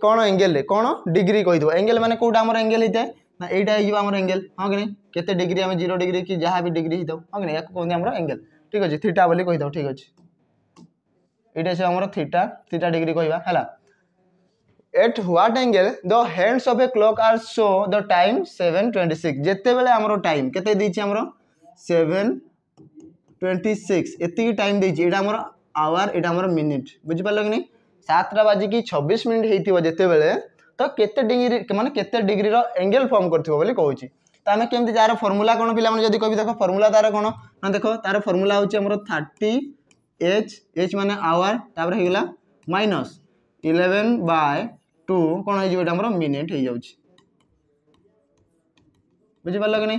କ'ଣ ଏଙ୍ଗେଲ୍ରେ କ'ଣ ଡିଗ୍ରୀ କହିଥିବ ଏଙ୍ଗେଲ୍ ମାନେ କେଉଁଟା ଆମର ଏଙ୍ଗେଲ୍ ହେଇଥାଏ ନା ଏଇଟା ହେଇଯିବ ଆମର ଏଙ୍ଗେଲ୍ ହଁ କି ନାହିଁ କେତେ ଡିଗ୍ରୀ ଆମେ ଜିରୋ ଡିଗ୍ରୀ କି ଯାହା ବି ଡିଗ୍ରୀ ହେଇଥାଉ ହଁ କି ନାହିଁ ୟାକୁ କୁହନ୍ତି ଆମର ଏଙ୍ଗେଲ୍ ଠିକ୍ ଅଛି ଥିଟା ବୋଲି କହିଥାଉ ଠିକ୍ ଅଛି ଏଇଟା ସେ ଆମର ଥିଟା ଥିଟା ଡିଗ୍ରୀ କହିବା ହେଲା at what angle the hands of a clock are show the time seven twenty six যেতবে আমার টাইম কেতে দিয়েছি আমার সেভেন টোয়েন্টি সিক্স এতিকি টাইম দিয়েছি এটা আমার আওয়ার এটা আমার মিনিট বুঝিপারল কি না সাতটা বাজিকি ছবিশ মিনিট হয়েছিল যেতবে তো কেতে ডিগ্রি মানে কেতে ডিগ্রির এঙ্গেল ফর্ম করথিব বলে কৌছি তো আমি কেমতি তার ফর্মুলা কোণ পিলা যদি কবি দেখ ফর্মুলা তার কোণ না দেখ তার ফর্মুলা হচ্ছে আমার থার্টি এচ এচ মানে আওয়ার তারপরে হয়ে গেলা মাইনস ইলেভেন বাই টু কোণ হয়ে এটা আমার মিনিট হয়ে যাচ্ছে বুঝিপার কি না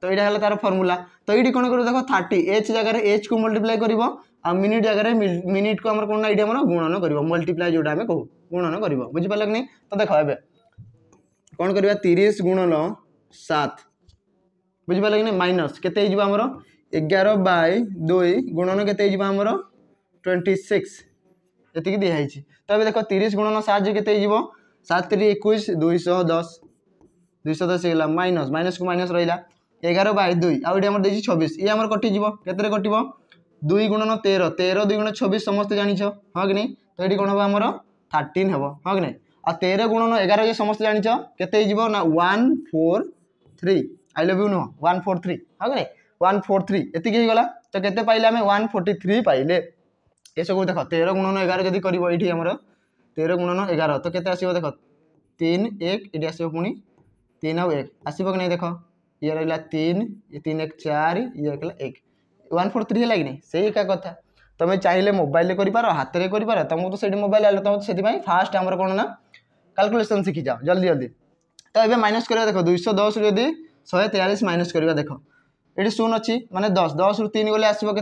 তো এইটা হল তার ফর্মুলা তো এইটি কোণ করব দেখো থার্টি এচ জায়গায় এচ কু মল্টিপ্লাই করব আর মিনিট জায়গায় মিনিট কু আমার কোণ না এইটি আমার গুণন করব মল্টিপ্লাই যেটা আমি কহু গুণন করব বুঝিপার কি না তো দেখো এবে কোণ করবা তিরিশ গুণন সাত বুঝিপার কি না মাইনস কেতে হয়ে আমার এগার বাই দুই গুণন কেতে হয়ে আমার টোয়েন্টি সিক্স এতিকি দিয়েছি তবে দেখো তিরিশ গুণন সাত যে কেতে হয়ে সাতটি একুশ দুইশহ দশ দুইশহ দশ হয়ে মাইনস মাইনস কু মাইনস রহলা এগার বাই দুই আউটি আমার দিয়েছি ছবিশ ইয়ে আমার কটিযোগ কেতরে কটিব দুই গুণন তের তের দুই গুণ ছবিশ সমস্ত জাঁচ হ্যাঁ কি না তো এটি কোণ হব আমার থার্টিন হব হ্যাঁ কি না আর তের গুণন এগার যে সমস্ত জাঁচ কেতে হয়ে না one four three I love you নুহ ওয়ান ফোর থ্রি হ্যাঁ কি না ওয়ান ফোর থ্রি এতিকি হয়ে গলা তো কেতে পাইলে আমি ওয়ান ফোর্টি থ্রি পাইলে ये सब देख तेरह गुणन एगार जब कर तेरह गुणन एगार तो कैसे आसो देख तीन एक ये आसो पुणी तीन आउ एक आसब कि नहीं देख ये रहा तीन तीन एक चार ये रहा एक वन फोर थ्री है कि नहीं से एक कथ तुम्हें चाहिए मोबाइल कर हाथ में कर तुमको तो सही मोबाइल आलो तुम से फास्ट आम कौन ना काल्कुलेसन शिखी जाओ जल्दी जल्दी तो ये माइनस कर देख दुई दस रु यदि शहे तेयालीस माइनस कर देख ये शून अच्छी मानते दस दस रु तीन गले आसो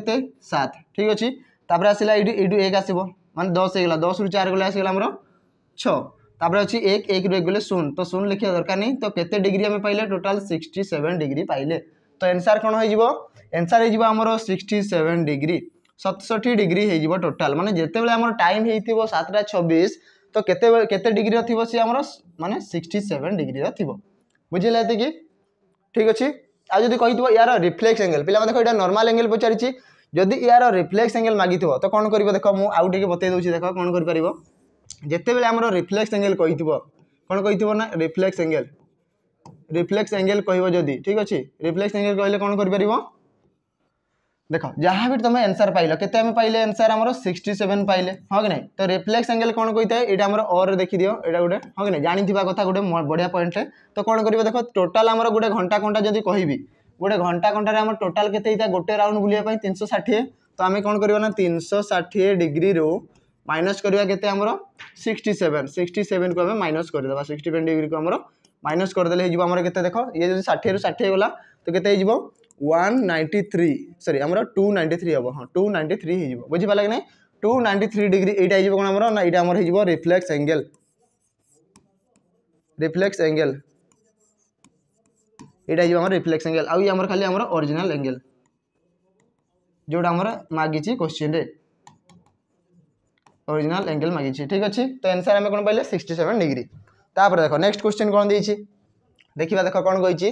सात ठीक अच्छे ତାପରେ ଆସିଲା ଏଇଠି ଏଇଠୁ ଏକ ଆସିବ ମାନେ ଦଶ ହେଇଗଲା ଦଶରୁ ଚାରି ଗଲେ ଆସିଗଲା ଆମର ଛଅ ତାପରେ ଅଛି ଏକ ଏକରୁ ଏକ ଗଲେ ଶୂନ ତ ଶୂନ ଲେଖିବା ଦରକାର ନାହିଁ ତ କେତେ ଡିଗ୍ରୀ ଆମେ ପାଇଲେ ଟୋଟାଲ୍ ସିକ୍ସଟି ସେଭେନ୍ ଡିଗ୍ରୀ ପାଇଲେ ତ ଏନ୍ସାର୍ କ'ଣ ହେଇଯିବ ଏନ୍ସାର୍ ହେଇଯିବ ଆମର ସିକ୍ସଟି ସେଭେନ୍ ଡିଗ୍ରୀ ସତଷଠି ଡିଗ୍ରୀ ହେଇଯିବ ଟୋଟାଲ୍ ମାନେ ଯେତେବେଳେ ଆମର ଟାଇମ୍ ହେଇଥିବ ସାତଟା ଛବିଶ ତ କେତେବେଳେ କେତେ ଡିଗ୍ରୀର ଥିବ ସିଏ ଆମର ମାନେ ସିକ୍ସଟି ସେଭେନ୍ ଡିଗ୍ରୀର ଥିବ ବୁଝିଲା ଏତିକି ଠିକ୍ ଅଛି ଆଉ ଯଦି କହିଥିବ ୟାର ରିଫ୍ଲେକ୍ସ ଆଙ୍ଗେଲ୍ ପିଲାମାନେ କହିଟା ନର୍ମାଲ୍ ଆଙ୍ଗେଲ୍ ପଚାରିଛି ଯଦି ଏହାର ରିଫ୍ଲେକ୍ସ ଆଙ୍ଗେଲ୍ ମାଗିଥିବ ତ କ'ଣ କରିବ ଦେଖ ମୁଁ ଆଉ ଟିକେ ବତେଇ ଦେଉଛି ଦେଖ କ'ଣ କରିପାରିବ ଯେତେବେଳେ ଆମର ରିଫ୍ଲେକ୍ସ ଆଙ୍ଗେଲ୍ କହିଥିବ କ'ଣ କହିଥିବ ନା ରିଫ୍ଲେକ୍ସ ଆଙ୍ଗେଲ୍ ରିଫ୍ଲେକ୍ସ ଆଙ୍ଗେଲ୍ କହିବ ଯଦି ଠିକ୍ ଅଛି ରିଫ୍ଲେକ୍ସ ଆଙ୍ଗେଲ୍ କହିଲେ କ'ଣ କରିପାରିବ ଦେଖ ଯାହା ବି ତୁମେ ଆନ୍ସର୍ ପାଇଲ କେତେ ଆମେ ପାଇଲେ ଆନ୍ସର୍ ଆମର ସିକ୍ସଟି ସେଭେନ୍ ପାଇଲେ ହଁ କି ନାହିଁ ତ ରିଫ୍ଲେକ୍ସ ଆଙ୍ଗେଲ୍ କ'ଣ କହିଥାଏ ଏଇଟା ଆମର ଅର୍ରେ ଦେଖିଦିଅ ଏଇଟା ଗୋଟେ ହଁ କି ନାହିଁ ଜାଣିଥିବା କଥା ଗୋଟେ ବଢ଼ିଆ ପଏଣ୍ଟରେ ତ କ'ଣ କରିବ ଦେଖ ଟୋଟାଲ୍ ଆମର ଗୋଟେ ଘଣ୍ଟା ଘଣ୍ଟା ଯଦି କହିବି ଗୋଟେ ଘଣ୍ଟା ଘଣ୍ଟାରେ ଆମର ଟୋଟାଲ୍ କେତେ ହେଇଥାଏ ଗୋଟେ ରାଉଣ୍ଡ ବୁଲିବା ପାଇଁ ତିନିଶହ ଷାଠିଏ ତ ଆମେ କ'ଣ କରିବା ନା ତିନିଶହ ଷାଠିଏ ଡିଗ୍ରୀରୁ ମାଇନସ୍ କରିବା କେତେ ଆମର ସିକ୍ସଟି ସେଭେନ୍ ସିକ୍ସଟି ସେଭେନ୍କୁ ଆମେ ମାଇନସ୍ କରିଦେବା ସିକ୍ସଟି ସେଭେନ୍ ଡିଗ୍ରୀକୁ ଆମର ମାଇନସ୍ କରିଦେଲେ ହେଇଯିବ ଆମର କେତେ ଦେଖ ଇଏ ଯଦି ଷାଠିଏରୁ ଷାଠିଏ ଗଲା ତ କେତେ ହେଇଯିବ ওয়ান নাইনটি থ্রি সরি আমরা টু নাইনটি থ্রি হব হ্যাঁ টু নাইনটি থ্রি হয়ে যাব বুঝিপারা কি না টু নাইনটি থ্রি ডিগ্রি এইটা হয়ে কোণ আমার না এইটা আমার হয়ে যাব রিফ্লেক্স এঙ্গেল রিফ্লেক্স এঙ্গেল এটা যাব আমার রিফ্লেক্স আঙ্গেল আউ আমার খালি আমার অরিজিনাল আঙ্গেল যেটা আমার মাগিছি কোশ্চিনে অরিজিনাল আঙ্গেল মাগিছি ঠিক আছে তো আনসার আমি কোণ পাইলে সিক্সটি সেভেন ডিগ্রি তাপরে দেখো নেক্সট কোশ্চিন কোণ দিয়েছি দেখিবা দেখো কোণ কইছি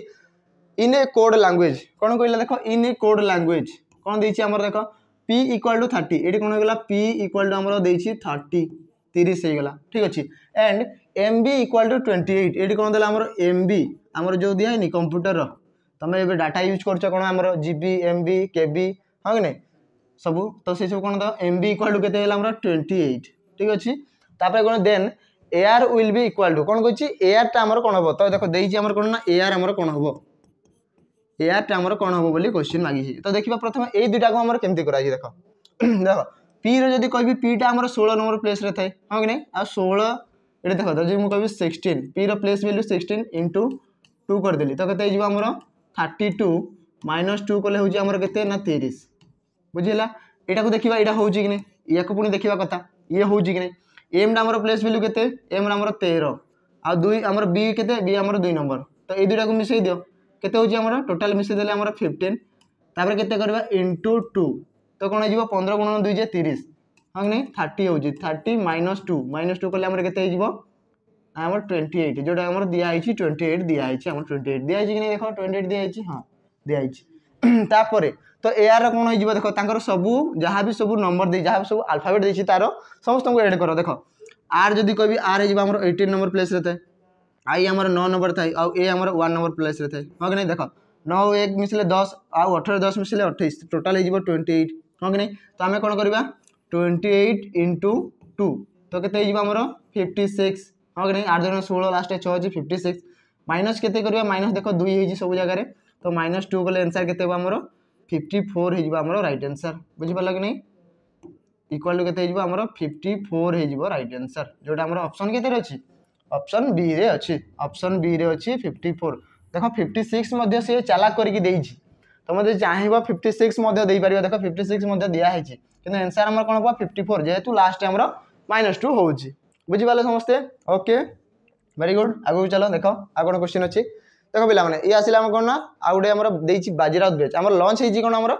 ইন এ কোড ল্যাঙ্গুয়েজ কোণ কইলা দেখো ইন এ কোড ল্যাঙ্গুয়েজ কোণ দিয়েছি আমার দেখো পি ইকুয়াল টু থার্টি এটি কোণ হয়ে পি ইকুয়াল টু আমার দিয়েছি থার্টি তিরিশ হয়ে গলা ঠিক আছে and M B equal to twenty eight ଏଇଠି କ'ଣ ଦେଲା ଆମର ଏମ୍ ବି ଆମର ଯେଉଁ ଦିଆହେଇନି କମ୍ପ୍ୟୁଟରର ତୁମେ ଏବେ ଡାଟା ୟୁଜ୍ କରୁଛ କ'ଣ ଆମର ଜି ବି ଏମ୍ ବି କେ ବି ହଁ କି ନାହିଁ ସବୁ ତ ସେସବୁ କ'ଣ ଦେବ ଏମ୍ ବି ଇକ୍ୱାଲ୍ ଟୁ କେତେ ହେଲା ଆମର ଟ୍ୱେଣ୍ଟି ଏଇଟ୍ ଠିକ୍ ଅଛି ତାପରେ କ'ଣ then A R will be equal to কোণ কইছি এয়ারটা আমার কোণ হব তো দেখো দেইছি আমার কোণ না এয়ার আমার কোণ হব এয়ারটা আমার কোণ হব বলি কোশ্চেন মাগিছি তো দেখিবা প্রথমে এই দুইটাকে আমার কেমতি করা হইছে দেখো দেখো পি রে যদি কইবি পিটা আমার 16 নম্বর প্লেস রে থাকে হ্যাঁ কি নাই আর 16 এটা দেখ যদি মু কবি সিক্সটিন পি র place value sixteen into two করেদেলি তো কত হয়ে আমার থার্টি টু মাইনস টু কলে হচ্ছে আমার কেতে না তিরিশ বুঝিলা এটা দেখা এটা হচ্ছে কি না ইয়া পুঁ দেখা কথা ইয়ে হচ্ছে কি না এমটা আমার প্লেস ভ্যালু কেতে এমটা আমার তের আর দুই আমার বি কেতে বি আমার দুই নম্বর তো এই দুইটা মিশাই দিও কেতে হচ্ছে আমার টোটাল মিশাই দেলে আমার ফিফটিন তাপরে কেতে করবা ইন্টু টু তো কোণ হয়ে যাব পনেরো গুণ দুই যে তিরিশ हाँ ना थर्टी हूँ thirty minus two minus two कले आमर के ट्वेंटी एट जो दिखाई ट्वेंटी एट दिखाई ट्वेंटी एट दिखाई कि देख ट्वेंटी एट दिखाई हाँ दिखाई तापर तो यार कौन हो देख तर सब जहाँ भी सब नंबर दे जहाँ सब आलफाबेट दे तार समस्त को एड कर देख आर जदि कह आर होमर एटीन नंबर प्लेस थाए आई आमर नौ नंबर थाए आउ ए आमर वन नंबर प्लेस थाए हाँ कि नहीं देख नौ एक मिसले दस आउ अठर दस मिसले अठाई टोटाल ट्वेंटी एट हाँ कि नहीं तो आम कौन करवा টোয়েন্টি এইট ইন্টু টু তো কেতে হয়ে আমার ফিফটি সিক্স ହଁ କି ନାହିଁ ଆଠ ଜଣ ଷୋହଳ ଲାଷ୍ଟରେ ଛଅ ଅଛି ଫିଫ୍ଟି ସିକ୍ସ ମାଇନସ୍ କେତେ କରିବା ମାଇନସ୍ ଦେଖ ଦୁଇ ହେଇଛି ସବୁ ଜାଗାରେ ତ ମାଇନସ୍ ଟୁ କଲେ ଏନ୍ସାର୍ କେତେ ହେବ ଆମର ଫିଫ୍ଟି ଫୋର୍ ହେଇଯିବ ଆମର ରାଇଟ୍ ଆନ୍ସର୍ ବୁଝିପାରିଲ କି ନାହିଁ ଇକ୍ୱାଲ୍ ଟୁ କେତେ ହେଇଯିବ ଆମର ଫିଫ୍ଟି ଫୋର୍ ହେଇଯିବ ରାଇଟ୍ ଆନ୍ସର୍ ଯେଉଁଟା ଆମର ଅପସନ୍ କେତେରେ ଅଛି ଅପସନ୍ ବିରେ ଅଛି ଅପସନ୍ ବିରେ ଅଛି ଫିଫ୍ଟି ଫୋର୍ ଦେଖ ଫିଫ୍ଟି ସିକ୍ସ ମଧ୍ୟ ସିଏ ଚାଲାକ କରିକି ଦେଇଛି তুমি যদি চাহিব ফিফটি সিক্স দেইপার দেখ ফিফটি সিক্স দিয়াহৈছি কিন্তু এনসার আমার কোণ হব ফিফটি ফোর যেহেতু লাস্ট আমার মাইনস টু হচ্ছে বুঝিপারে সমস্তে ওকে ভেরি গুড আগুক চল দেখ আর কোণ কোশ্চিন অছি দেখ পিলা মানে ইয়ে আসলে আমার কোণ না আউ গোটে আমার দিয়েছি বাজিরাউত ব্যাচ আমার লঞ্চ হয়েছি কোণ আমার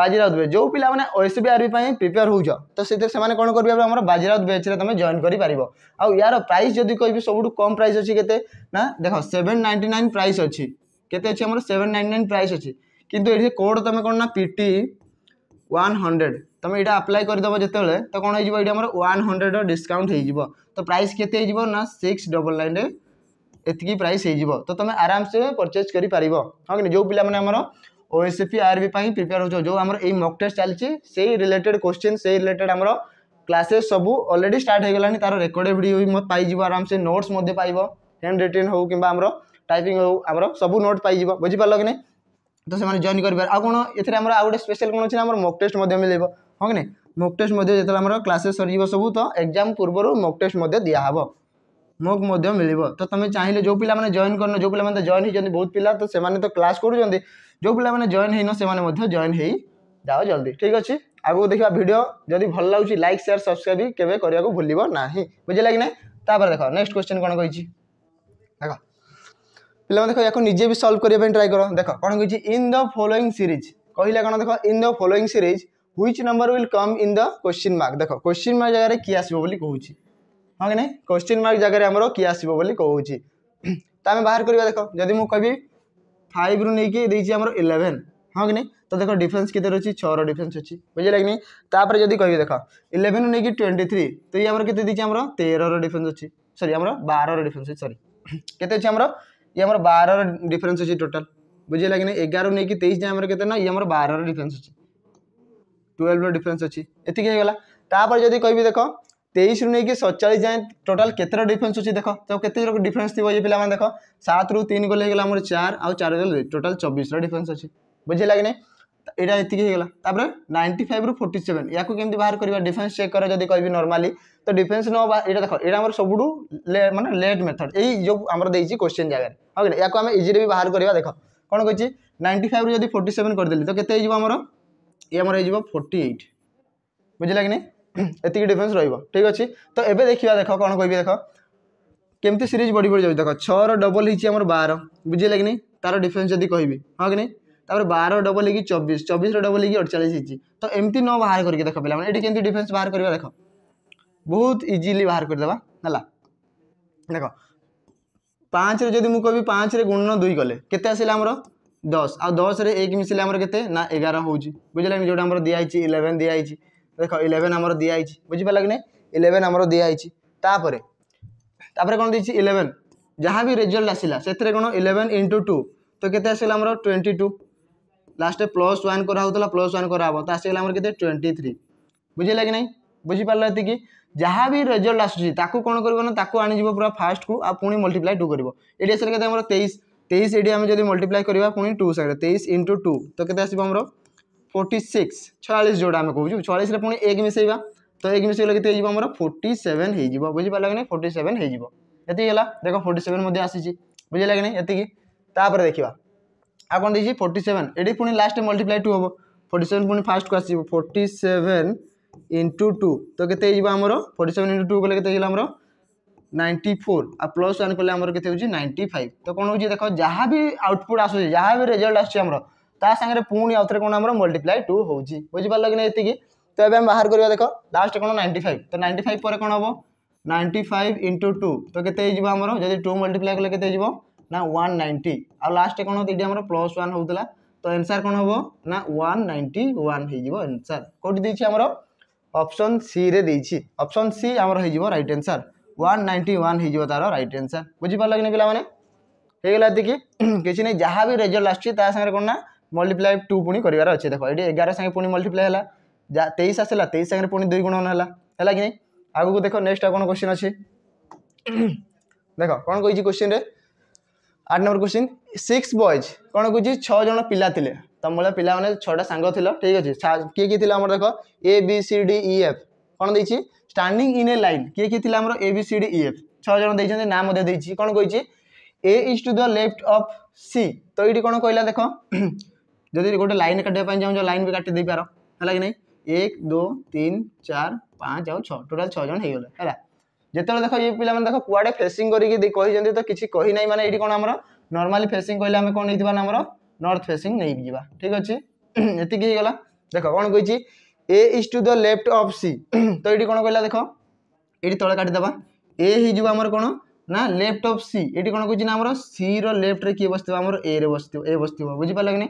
বাজিরাউত ব্যাচ যে পিলা মানে ওএসবি আরবি পাই প্রিপেয়ার হউছ তো সেতে সেমানে কোণ করবে আমার বাজিরাউত ব্যাচরে তুমি জয়েন করি পারিব আউ ইয়ার প্রাইস যদি কইবি সবুঠু কম প্রাইস অছি কেতে না দেখ 799 প্রাইস অছি কেতে অছি আমার 799 প্রাইস অছি কিন্তু এটি কোড তুমি কোণ না পিটি ওয়ান হন্ড্রেড তুমি এটা আপ্লাই করেদেব যেতবে তো কোণ হয়ে এটি আমার ওয়ান হন্ড্রেড ডিসকাউন্ট হয়ে যাব তো প্রাইস কেতে হয়ে না সিক্স ডবল নাইন এতকি প্রাইস হয়ে তো তুমি আরামসে পরচেজ করে পার হ্যাঁ যে পিলা মানে আমার ওএসএফি আরবি পাই প্রিপেয়ার হচ্ছে যে আমার এই মক টেস্ট চালছে সেই রিলেটেড কোশ্চেন সেই রিলেটেড আমার ক্লাসেস সবু অলরেডি স্টার্ট হয়ে গলানি তার রেকর্ডেড ভিডিও বি মত পাইযিব আরামসে নোটস মধ্যে পাইব হ্যান্ড রিটেন হোক কিংবা আমার টাইপিং হোক আমার সবু নোট পাইযিব বুঝিপারল কি না ତ ସେମାନେ ଜଏନ୍ କରିପାରିବେ ଆଉ କ'ଣ ଏଥିରେ ଆମର ଆଉ ଗୋଟେ ସ୍ପେଶାଲ୍ କ'ଣ ଅଛି ନା ଆମର ମକ୍ ଟେଷ୍ଟ ମଧ୍ୟ ମିଳିବ ହଁ କି ନାହିଁ ମକ୍ ଟେଷ୍ଟ ମଧ୍ୟ ଯେତେବେଳେ ଆମର କ୍ଲାସେସ୍ ସରିଯିବ ସବୁ ତ ଏକ୍ଜାମ୍ ପୂର୍ବରୁ ମକ୍ ଟେଷ୍ଟ ମଧ୍ୟ ଦିଆହେବ ମକ୍ ମଧ୍ୟ ମିଳିବ ତ ତୁମେ ଚାହିଁଲେ ଯେଉଁ ପିଲାମାନେ ଜଏନ୍ କରିନ ଯେଉଁ ପିଲାମାନେ ଜଏନ୍ ହୋଇଛନ୍ତି ବହୁତ ପିଲା ତ ସେମାନେ ତ କ୍ଲାସ୍ କରୁଛନ୍ତି ଯେଉଁ ପିଲାମାନେ ଜଏନ୍ ହୋଇନ ସେମାନେ ମଧ୍ୟ ଜଏନ୍ ହୋଇଯାଅ ଜଲ୍ଦି ଠିକ୍ ଅଛି ଆଗକୁ ଦେଖିବା ଭିଡ଼ିଓ ଯଦି ଭଲ ଲାଗୁଛି ଲାଇକ୍ ସେୟାର ସବସ୍କ୍ରାଇବ୍ କେବେ କରିବାକୁ ଭୁଲିବ ନାହିଁ ବୁଝିଲା କି ନାହିଁ ତାପରେ ଦେଖ ନେକ୍ସଟ କ୍ୱେଶ୍ଚନ୍ କ'ଣ କହିଛି ଦେଖ ପିଲାମାନେ ଦେଖ ୟାକୁ ନିଜେ ବି ସଲ୍ଭ କରିବା ପାଇଁ ଟ୍ରାଏ କର ଦେଖ କ'ଣ କହିଛି ଇନ୍ ଦ ଫଲୋଇଂ ସିରିଜ୍ କହିଲା କ'ଣ ଦେଖ in the following series which number will come in the question mark ଦେଖ କ୍ୱେଶ୍ଚିନ୍ ମାର୍କ ଜାଗାରେ କିଏ ଆସିବ ବୋଲି କହୁଛି ହଁ କି ନାହିଁ କ୍ୱେଶ୍ଚିନ୍ ମାର୍କ ଜାଗାରେ ଆମର କିଏ ଆସିବ ବୋଲି କହୁଛି ତ ଆମେ ବାହାର କରିବା ଦେଖ ଯଦି ମୁଁ କହିବି ଫାଇଭ୍ରୁ ନେଇକି ଦେଇଛି ଆମର ଇଲେଭେନ୍ ହଁ କି ନାହିଁ ତ ଦେଖ ଡିଫରେନ୍ସ କେତେ ଅଛି ଛଅର ଡିଫରେନ୍ସ ଅଛି ବୁଝିଲା କି ନାହିଁ ତାପରେ ଯଦି କହିବି ଦେଖ ଇଲେଭେନ୍ରୁ ନେଇକି ଟ୍ୱେଣ୍ଟି ଥ୍ରୀ ତ ଇଏ ଆମର କେତେ ଦେଇଛି ଆମର ତେରର ଡିଫରେନ୍ସ ଅଛି ସରି ଆମର ବାରର ଡିଫରେନ୍ସ ଅଛି ସରି କେତେ ଅଛି ଆମର ये आम बार डिफरेन्स अच्छे टोटाल बुझे लगे ना एगार नहीं कि तेईस जाए आम के ना ये आम बार डिफरेन्स अच्छे ट्वेल्व डिफरेन्स अच्छी एतिक होगा तापर जदि कह देख तेईस नहीं कि सतचाश जाए टोटाल केतर डिफरेन्स अच्छी देख तो केत डिफरेन्स थी ये पे देख सत रु तीन गले चार आउ चार टोटाल चबीस डिफरेन्स अच्छी बुझे लगे ना ଏଇଟା ଏତିକି ହେଇଗଲା ତାପରେ ନାଇଣ୍ଟି ଫାଇଭ୍ରୁ ଫୋର୍ଟି ସେଭେନ୍ ୟାକୁ କେମିତି ବାହାର କରିବା ଡିଫେନ୍ସ ଚେକ୍ କର ଯଦି କହିବି ନର୍ମାଲି ତ ଡିଫେନ୍ସ ନ ଏଇଟା ଦେଖ ଏଇଟା ଆମର ସବୁଠୁ ମାନେ ଲେଟ୍ ମେଥଡ଼ ଏଇ ଯେଉଁ ଆମର ଦେଇଛି କୋଶ୍ଚିନ୍ ଜାଗାରେ ହଁ କି ୟାକୁ ଆମେ ଇଜିରେ ବି ବାହାର କରିବା ଦେଖ କ'ଣ କହିଛି ନାଇଣ୍ଟି ଫାଇଭ୍ରୁ ଯଦି ଫୋର୍ଟି ସେଭେନ୍ କରିଦେଲି ତ କେତେ ହେଇଯିବ ଆମର ଇଏ ଆମର ହେଇଯିବ ଫୋର୍ଟି ଏଇଟ୍ ବୁଝିଲା କି ନାହିଁ ଏତିକି ଡିଫେନ୍ସ ରହିବ ଠିକ୍ ଅଛି ତ ଏବେ ଦେଖିବା ଦେଖ କ'ଣ କହିବି ଦେଖ କେମିତି ସିରିଜ୍ ବଢ଼ି ବଢ଼ି ଯାଉଛି ଦେଖ ଛଅର ଡବଲ୍ ହେଇଛି ଆମର ବାର ବୁଝିଲା କି ନାହିଁ ତାର ଡିଫେନ୍ସ ଯଦି କହିବି ହଁ କି ନାହିଁ ତାପରେ ବାର ଡବଲ ହେଇକି ଚବିଶ ଚବିଶର ଡବଲ ହେଇକି ଅଡ଼ଚାଳିଶ ହେଇଛି ତ ଏମିତି ନ ବାହାର କରିକି ଦେଖ ପିଲାମାନେ ଏଠି କେମିତି ଡିଫରେନ୍ସ ବାହାର କରିବା ଦେଖ ବହୁତ ଇଜିଲି ବାହାର କରିଦେବା ହେଲା ଦେଖ ପାଞ୍ଚରେ ଯଦି ମୁଁ କହିବି ପାଞ୍ଚରେ ଗୁଣନ ଦୁଇ କଲେ କେତେ ଆସିଲା ଆମର ଦଶ ଆଉ ଦଶରେ ଏକ ମିଶିଲେ ଆମର କେତେ ନା ଏଗାର ହେଉଛି ବୁଝିଲା କି ଯେଉଁଟା ଆମର ଦିଆହେଇଛି ଇଲେଭେନ୍ ଦିଆହେଇଛି ଦେଖ ଇଲେଭେନ୍ ଆମର ଦିଆହେଇଛି ବୁଝିପାରିଲା କି ନାହିଁ ଇଲେଭେନ୍ ଆମର ଦିଆହେଇଛି ତାପରେ ତାପରେ କ'ଣ ଦେଇଛି ଇଲେଭେନ୍ ଯାହା ବି ରେଜଲ୍ଟ ଆସିଲା ସେଥିରେ କ'ଣ ଇଲେଭେନ୍ ଇଣ୍ଟୁ ଟୁ ତ କେତେ ଆସିଲା ଆମର twenty two last plus one कराला प्लस वन कराब तो आसगला आम ट्वेंटी थ्री बुझे लगे नहीं बुझीपार इतनी जहाँ भी रेजल्ट आसूसी कौन करना आनीज पूरा फास्ट को आ आई मल्टीप्लाई टू कर ये आसने के तेईस तेईस ये आम जब मल्टीप्लाई करवा पुणी टू सैड तेईस इंटु टू तो कैसे आसो आम फोर्टी सिक्स छयास जोड़ा आम कौ छयास पुणी एक मिसेवा तो एक मिसाइल कितने फोर्टी सेवेन हो बुझीपाल कि फोर्टी सेवेन होती देख फोर्टी सेवेन आसी बुझेगा कि नहीं देखा ଆଉ କ'ଣ ଦେଇଛି ଫୋର୍ଟି ସେଭେନ୍ ଏଠି ପୁଣି ଲାଷ୍ଟ ମଲ୍ଟିପ୍ଲାଏ ଟୁ ହେବ ଫୋର୍ଟି ସେଭେନ୍ ପୁଣି ଫାଷ୍ଟକୁ ଆସିଯିବ ଫୋର୍ଟି ସେଭେନ୍ ଇଣ୍ଟୁ ଟୁ ତ କେତେ ହେଇଯିବ ଆମର ଫୋର୍ଟି ସେଭେନ୍ ଇଣ୍ଟୁ ଟୁ କଲେ କେତେ ହେଇଗଲା ଆମର ନାଇଣ୍ଟି ଫୋର୍ ଆଉ ପ୍ଲସ୍ ୱାନ୍ କଲେ ଆମର କେତେ ହେଉଛି ନାଇଣ୍ଟି ଫାଇଭ୍ ତ କ'ଣ ହେଉଛି ଦେଖ ଯାହା ବି ଆଉଟପୁଟ୍ ଆସୁଛି ଯାହା ବି ରେଜଲ୍ଟ ଆସୁଛି ଆମର ତା ସାଙ୍ଗରେ ପୁଣି ଆଉଥରେ କ'ଣ ଆମର ମଲ୍ଟିପ୍ଲାଏ ଟୁ ହେଉଛି ବୁଝିପାରିଲ କି ନା ଏତିକି ତ ଏବେ ଆମେ ବାହାର କରିବା ଦେଖ ଲାଷ୍ଟ କ'ଣ ନାଇଣ୍ଟି ଫାଇଭ୍ ତ ନାଇଣ୍ଟି ଫାଇଭ୍ ପରେ କ'ଣ ହେବ ନାଇଣ୍ଟି ଫାଇଭ୍ ଇଣ୍ଟୁ ଟୁ ତ କେତେ ହେଇଯିବ ଆମର ଯଦି ଟୁ ମଲ୍ଟିପ୍ଲାଏ କଲେ କେତେ ହେଇଯିବ না ୱାନ୍ ନାଇଣ୍ଟି ଆଉ ଲାଷ୍ଟ କ'ଣ ଏଇଠି ଆମର ପ୍ଲସ୍ ୱାନ୍ ହେଉଥିଲା ତ ଏନ୍ସାର୍ କ'ଣ ହେବ ନା ୱାନ୍ ନାଇଣ୍ଟି ୱାନ୍ ହେଇଯିବ ଏନ୍ସାର୍ କେଉଁଠି ଦେଇଛି ଆମର ଅପସନ୍ ସିରେ ଦେଇଛି ଅପସନ୍ ସି ଆମର ହେଇଯିବ right answer one ninety one ହେଇଯିବ ତା'ର ରାଇଟ୍ ଆନ୍ସର୍ ବୁଝିପାରିଲ କି ନାହିଁ ପିଲାମାନେ ହେଇଗଲା ଏତିକି କିଛି ନାହିଁ ଯାହା ବି ରେଜଲ୍ଟ ଆସୁଛି ତା ସାଙ୍ଗରେ କ'ଣ ନା ମଲ୍ଟିପ୍ଲାଏ ଟୁ ପୁଣି କରିବାର ଅଛି ଦେଖ ଏଠି ଏଗାର ସାଙ୍ଗେ ପୁଣି ମଲ୍ଟିପ୍ଲାଏ ହେଲା ଯା ତେଇଶ ଆସିଲା ତେଇଶ ସାଙ୍ଗରେ ପୁଣି ଦୁଇ ଗୁଣନ ହେଲା ହେଲା କି ନାହିଁ ଆଗକୁ ଦେଖ ନେକ୍ସଟ ଆଉ କ'ଣ କୋଶ୍ଚିନ୍ ଅଛି ଦେଖ କ'ଣ କହିଛି କୋଶ୍ଚିନ୍ରେ ଆଠ ନମ୍ବର କ୍ୱେଶ୍ଚିନ୍ ସିକ୍ସ ବଏଜ୍ କ'ଣ କହୁଛି ଛଅ ଜଣ ପିଲା ଥିଲେ ତମର ପିଲାମାନେ ଛଅଟା ସାଙ୍ଗ ଥିଲ ଠିକ୍ ଅଛି କିଏ କିଏ ଥିଲା ଆମର ଦେଖ A B C D E F କ'ଣ ଦେଇଛି ଷ୍ଟାଣ୍ଡିଂ ଇନ୍ ଏ ଲାଇନ୍ କିଏ କିଏ ଥିଲା ଆମର A B C D E F ଛଅ ଜଣ ଦେଇଛନ୍ତି ନାଁ ମଧ୍ୟ ଦେଇଛି କ'ଣ କହିଛି A is to the left of C ତ ଏଇଠି କ'ଣ କହିଲା ଦେଖ ଯଦି ଗୋଟେ ଲାଇନ୍ କାଟିବା ପାଇଁ ଚାହୁଁଛ ଲାଇନ୍ ବି କାଟି ଦେଇପାର ହେଲା କି ନାହିଁ ଏକ ଦୁଇ ତିନି ଚାରି ପାଞ୍ଚ ଆଉ ଛଅ ଟୋଟାଲ୍ ଛଅ ଜଣ ହେଇଗଲେ ହେଲା যেতবে দেখ ইয়ে পিলা মানে দেখ কুয়াড়ে ফেসিং করিকি কহিছেন তো কিছু কহি নাই মানে এটি কোণ আমার নর্মালি ফেসিং কহিলে আমি কোণ নেইথিবা না আমার নর্থ ফেসিং নেই যা ঠিক আছে এতিকি হয়ে গলা দেখ কোণ কইছি A is to the left of C তো এটি কোণ কহিলা দেখ এটি তলে কাটি কাটিদেবা এ হয়ে আমার কোণ না লেফট অফ সি এটি কোণ কইছি না আমার সি রেফটরে কি বসিব আমার এ রে বসিব এ বসিব বুঝিপারল কি না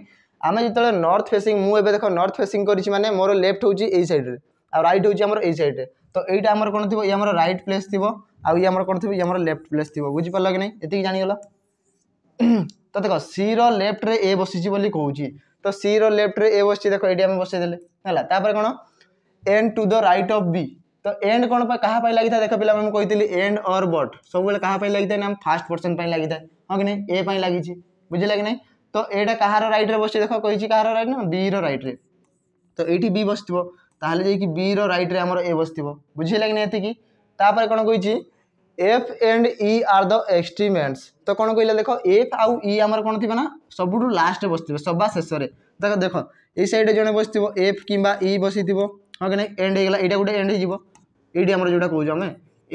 আমি যেতবে নর্থ ফেসিং মু এবে দেখ নর্থ ফেসিং করেছি মানে মোর লেফট হচ্ছে এই সাইড্রে আর রাইট হচ্ছে আমার এই সাইড্রে তো এইটা আমার কোণ থাকবে ইয়ে আমার রাইট প্লেস থাকবে আউ ইয়ে আমার কোণ থাকবে ইয়ে আমার লেফট প্লেস থাকবে বুঝিপার কি না এটি জাঁগল তো দেখ সি রেফট্রে এ বসিছি বলে কৌছি তো সি রেফট্রে এ বসছি দেখ এইটি আমি বসাই দেলে হ্যাঁ তাপরে কোণ and to the right of B তো एंड कौन पर क्या लगी था देख पे मुझे कही एंड और बट सब क्या लगी था आम फास्ट पर्सन लगी था हाँ कि नहीं ए लगी बुझे कि ना तो यहाँ कहार रईट्रे बस देख कही कहार रईट ना बी रईट्रे तो ये बी बस ତାହେଲେ ଯାଇକି ବି'ର ରାଇଟ୍ରେ ଆମର ଏ ବସିଥିବ ବୁଝିହେଲା କି ନାହିଁ ଏତିକି ତାପରେ କ'ଣ କହିଛି এফ এন্ড ই আর দ এক্সট্রিমেন্টস তো কোণ কহিলে দেখ এফ আউ ই আমার কোণ থাকবে না সবুঠু লাস্ট বসিবে সবা শেষে দেখ দেখ এই সাইডে জনে বসিব এফ কিংবা ই বসিথিব হ্যাঁ কি না এন্ড হয়ে গেল এইটা গোটে এন্ড হয়ে এইটি আমার যেটা কৌছ আমি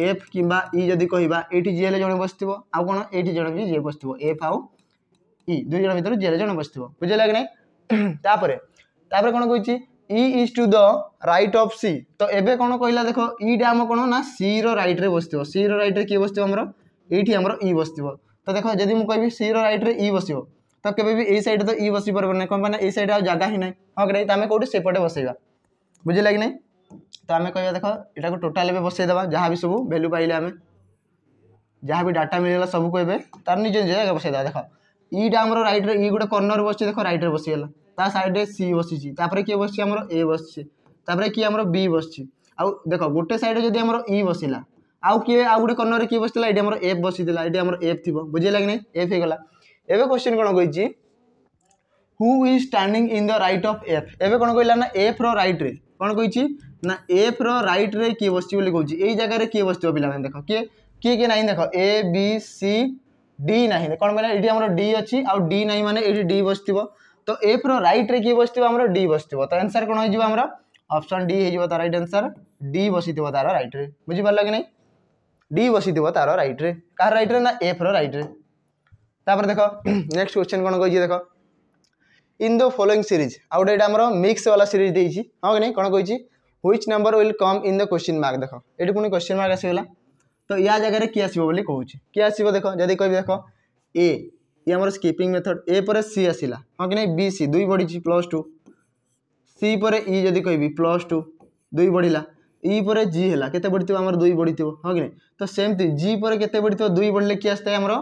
এফ কিংবা ই যদি কহবা এইটি জি হলে জনে বসিব আউ কোণ এইটি জন বি জি বসিব এফ আউ ই দুই জন ভিতরে জি হলে জনে বসিব বুঝলে কি না তাপরে তাপরে কোণ কইছি E is to the right of C ତ ଏବେ କ'ଣ କହିଲା ଦେଖ ଇଟା ଆମ କ'ଣ ନା ସିର ରାଇଟ୍ରେ ବସିଥିବ ସିର ରାଇଟ୍ରେ କିଏ ବସିଥିବ ଆମର ଏଇଠି ଆମର ଇ ବସିଥିବ ତ ଦେଖ ଯଦି ମୁଁ କହିବି ସିର ରାଇଟ୍ରେ ଇ ବସିବ ତ କେବେ ବି ଏଇ ସାଇଡ଼୍ରେ ତ ଇ ବସି ପାରିବ ନାହିଁ କ'ଣ ପାଇଁ ନା ଏଇ ସାଇଡ଼୍ ଆଉ ଜାଗା ହିଁ ନାହିଁ ହଁ କି ନାହିଁ ତ ଆମେ କେଉଁଠି ସେପଟେ ବସେଇବା ବୁଝିଲା କି ନାହିଁ ତ ଆମେ କହିବା ଦେଖ ଏଟାକୁ ଟୋଟାଲ୍ ଏବେ ବସେଇଦେବା ଯାହା ବି ସବୁ ଭ୍ୟାଲୁ ପାଇଲେ ଆମେ ଯାହା ବି ଡାଟା ମିଳିଗଲା ସବୁକୁ ଏବେ ତାର ନିଜ ନିଜ ଜାଗା ବସେଇଦେବା ଦେଖ ଇଟା ଆମର ରାଇଟ୍ରେ ଇ ଗୋଟେ କର୍ଣ୍ଣର ବସିଛି ଦେଖ ରାଇଟ୍ରେ ବସିଗଲା তা সাইডে সি বসিছি তাপরে কি বসছি আমার এ বসছে তাপরে কি আমার বি বসছি আউ দেখ গোটে সাইডে যদি আমার ই বসিলা আউ কি আউ গোটে কর্ণরে কি বসিলা এটি আমার এফ বসিলা এটি আমার এফ থিব বুঝিলা কি না এফ হয়ে এবে কোশ্চেন কোণ কইছি who is standing in the right of F এবে কোণ কইলা না এফ র রাইট রে কোণ কইছি না এফ র রাইট রে কি বসছি বলি কইছি এই জায়গায় কি বসিব পিলা মানে দেখ কি কি কি নাই দেখ এ বি সি ডি না কোণ কইলা এটি আমার ডি অছি আউ ডি নাই মানে এটি ডি বসিব तो एफ्र रईट्रे किए बस डी बस तो एनसर कौन हो অপশন ডি হয়ে তার রাইট আনসার ডি বসি তার রাইট্রে বুঝিপার কি না ডি বসি তার রাইট্রে কার রাইট্রে না এফ রাইট্রে তাপরে দেখ নেক্সট কোশ্চেন কোণ কী দেখ ইন দ ফলোইং সিরিজ আউটে এটা আমার মিক্স বালা সিরিজ দিয়েছি হ্যাঁ কি না কোণ কী which number will come in the question mark দেখ এটি পুঁ কোশ্চিন মার্ক আসিগলা তো ইয়া জায়গায় কি আসবে বলে কুচি কি আসবে দেখ যদি কবি দেখ এ ये आम स्कीपिंग मेथड ए पर सी आसला हाँ कि नहीं बी सी दुई बढ़ी प्लस टू सी पर इ जदि कह प्लस टू दुई बढ़ला इ पर जी है के बढ़ी आम दुई बढ़ी हाँ कि नहीं तो सेमती जी पर के बढ़ी दुई बढ़ले किए आसता है आमर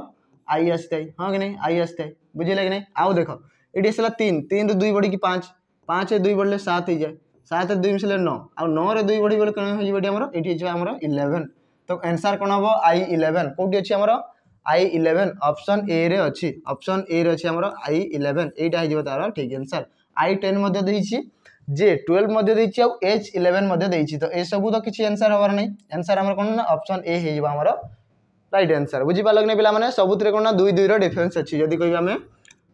आई आसी था हाँ कि नहीं आई आसी था बुझेगा कि नहीं आउ देख ये आसला तीन तीन रु दुई बढ़ी पाँच पाँच दुई बढ़ले सात हो जाए सात दुई मिसले नौ आउ नौ रे दुई बढ़ी बोले कौन हो इलेवेन तो एनसर कौन हम आई इलेवेन कौटी अच्छे আই ইলেভেন অপশন এ রে অছি অপশন এ রে অছি আমার আই ইলেভেন এইটা হয়ে যাব তার ঠিক আনসার আই টেন মধ্যে দিয়েছি জে টুয়েলভ মধ্যে দিয়েছি আউ এচ ইলেভেন মধ্যে দিয়েছি তো এসবু তো কিছু আনসার হবার নাই আনসার আমার কোণ না অপশন এ হয়ে যাব আমার রাইট আনসার বুঝিপারল কি না পিলামানে সবুথে কোণ না দুই দুইর ডিফরেন্স অছি যদি কইবে আমি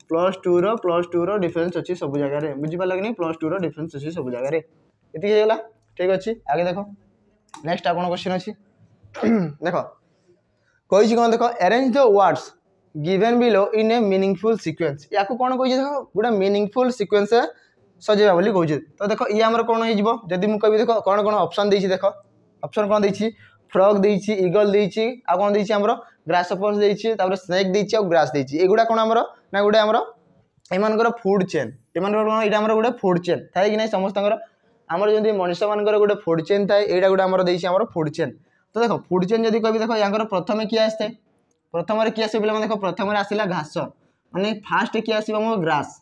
প্লস টুর প্লস টুর ডিফরেন্স অছি সবু জায়গায় বুঝিপারল কি না প্লস টুর ডিফরেন্স অছি সবু জায়গায় এটি হয়ে গেল ঠিক অছি আগে দেখো নেক্সট আর কোন কোশ্চেন অছি দেখো କହିଛି କ'ଣ ଦେଖ arrange the words given below in a meaningful sequence ୟାକୁ କ'ଣ କହିଛି ଦେଖ ଗୋଟେ ମିନିଙ୍ଗଫୁଲ୍ ସିକ୍ୱେନ୍ସ ସଜେଇବା ବୋଲି କହୁଛି ତ ଦେଖ ଇଏ ଆମର କ'ଣ ହେଇଯିବ ଯଦି ମୁଁ କହିବି ଦେଖ କ'ଣ କ'ଣ ଅପସନ୍ ଦେଇଛି ଦେଖ ଅପସନ୍ କ'ଣ ଦେଇଛି ଫ୍ରଗ୍ ଦେଇଛି ଇଗଲ୍ ଦେଇଛି ଆଉ କ'ଣ ଦେଇଛି ଆମର ଗ୍ରାସ୍ ଅପର୍ସ ଦେଇଛି ତାପରେ ସ୍ନେକ୍ ଦେଇଛି ଆଉ ଗ୍ରାସ୍ ଦେଇଛି ଏଗୁଡ଼ା କ'ଣ ଆମର ନା ଗୋଟେ ଆମର ଏମାନଙ୍କର ଫୁଡ଼୍ ଚେନ୍ ଏମାନଙ୍କର କ'ଣ ଏଇଟା ଆମର ଗୋଟେ ଫୁଡ଼୍ ଚେନ୍ ଥାଏ କି ନାହିଁ ସମସ୍ତଙ୍କର ଆମର ଯେମିତି ମଣିଷମାନଙ୍କର ଗୋଟେ ଫୁଡ଼୍ ଚେନ୍ ଥାଏ ଏଇଟା ଗୋଟେ ଆମର ଦେଇଛି ଆମର ଫୁଡ଼୍ ଚେନ୍ तो देख फुड चेन जब कह देख यहाँ प्रथम किए आसता है प्रथम किए आस पे देख प्रथम आसला घास मैंने फास्ट किए आस ग्रास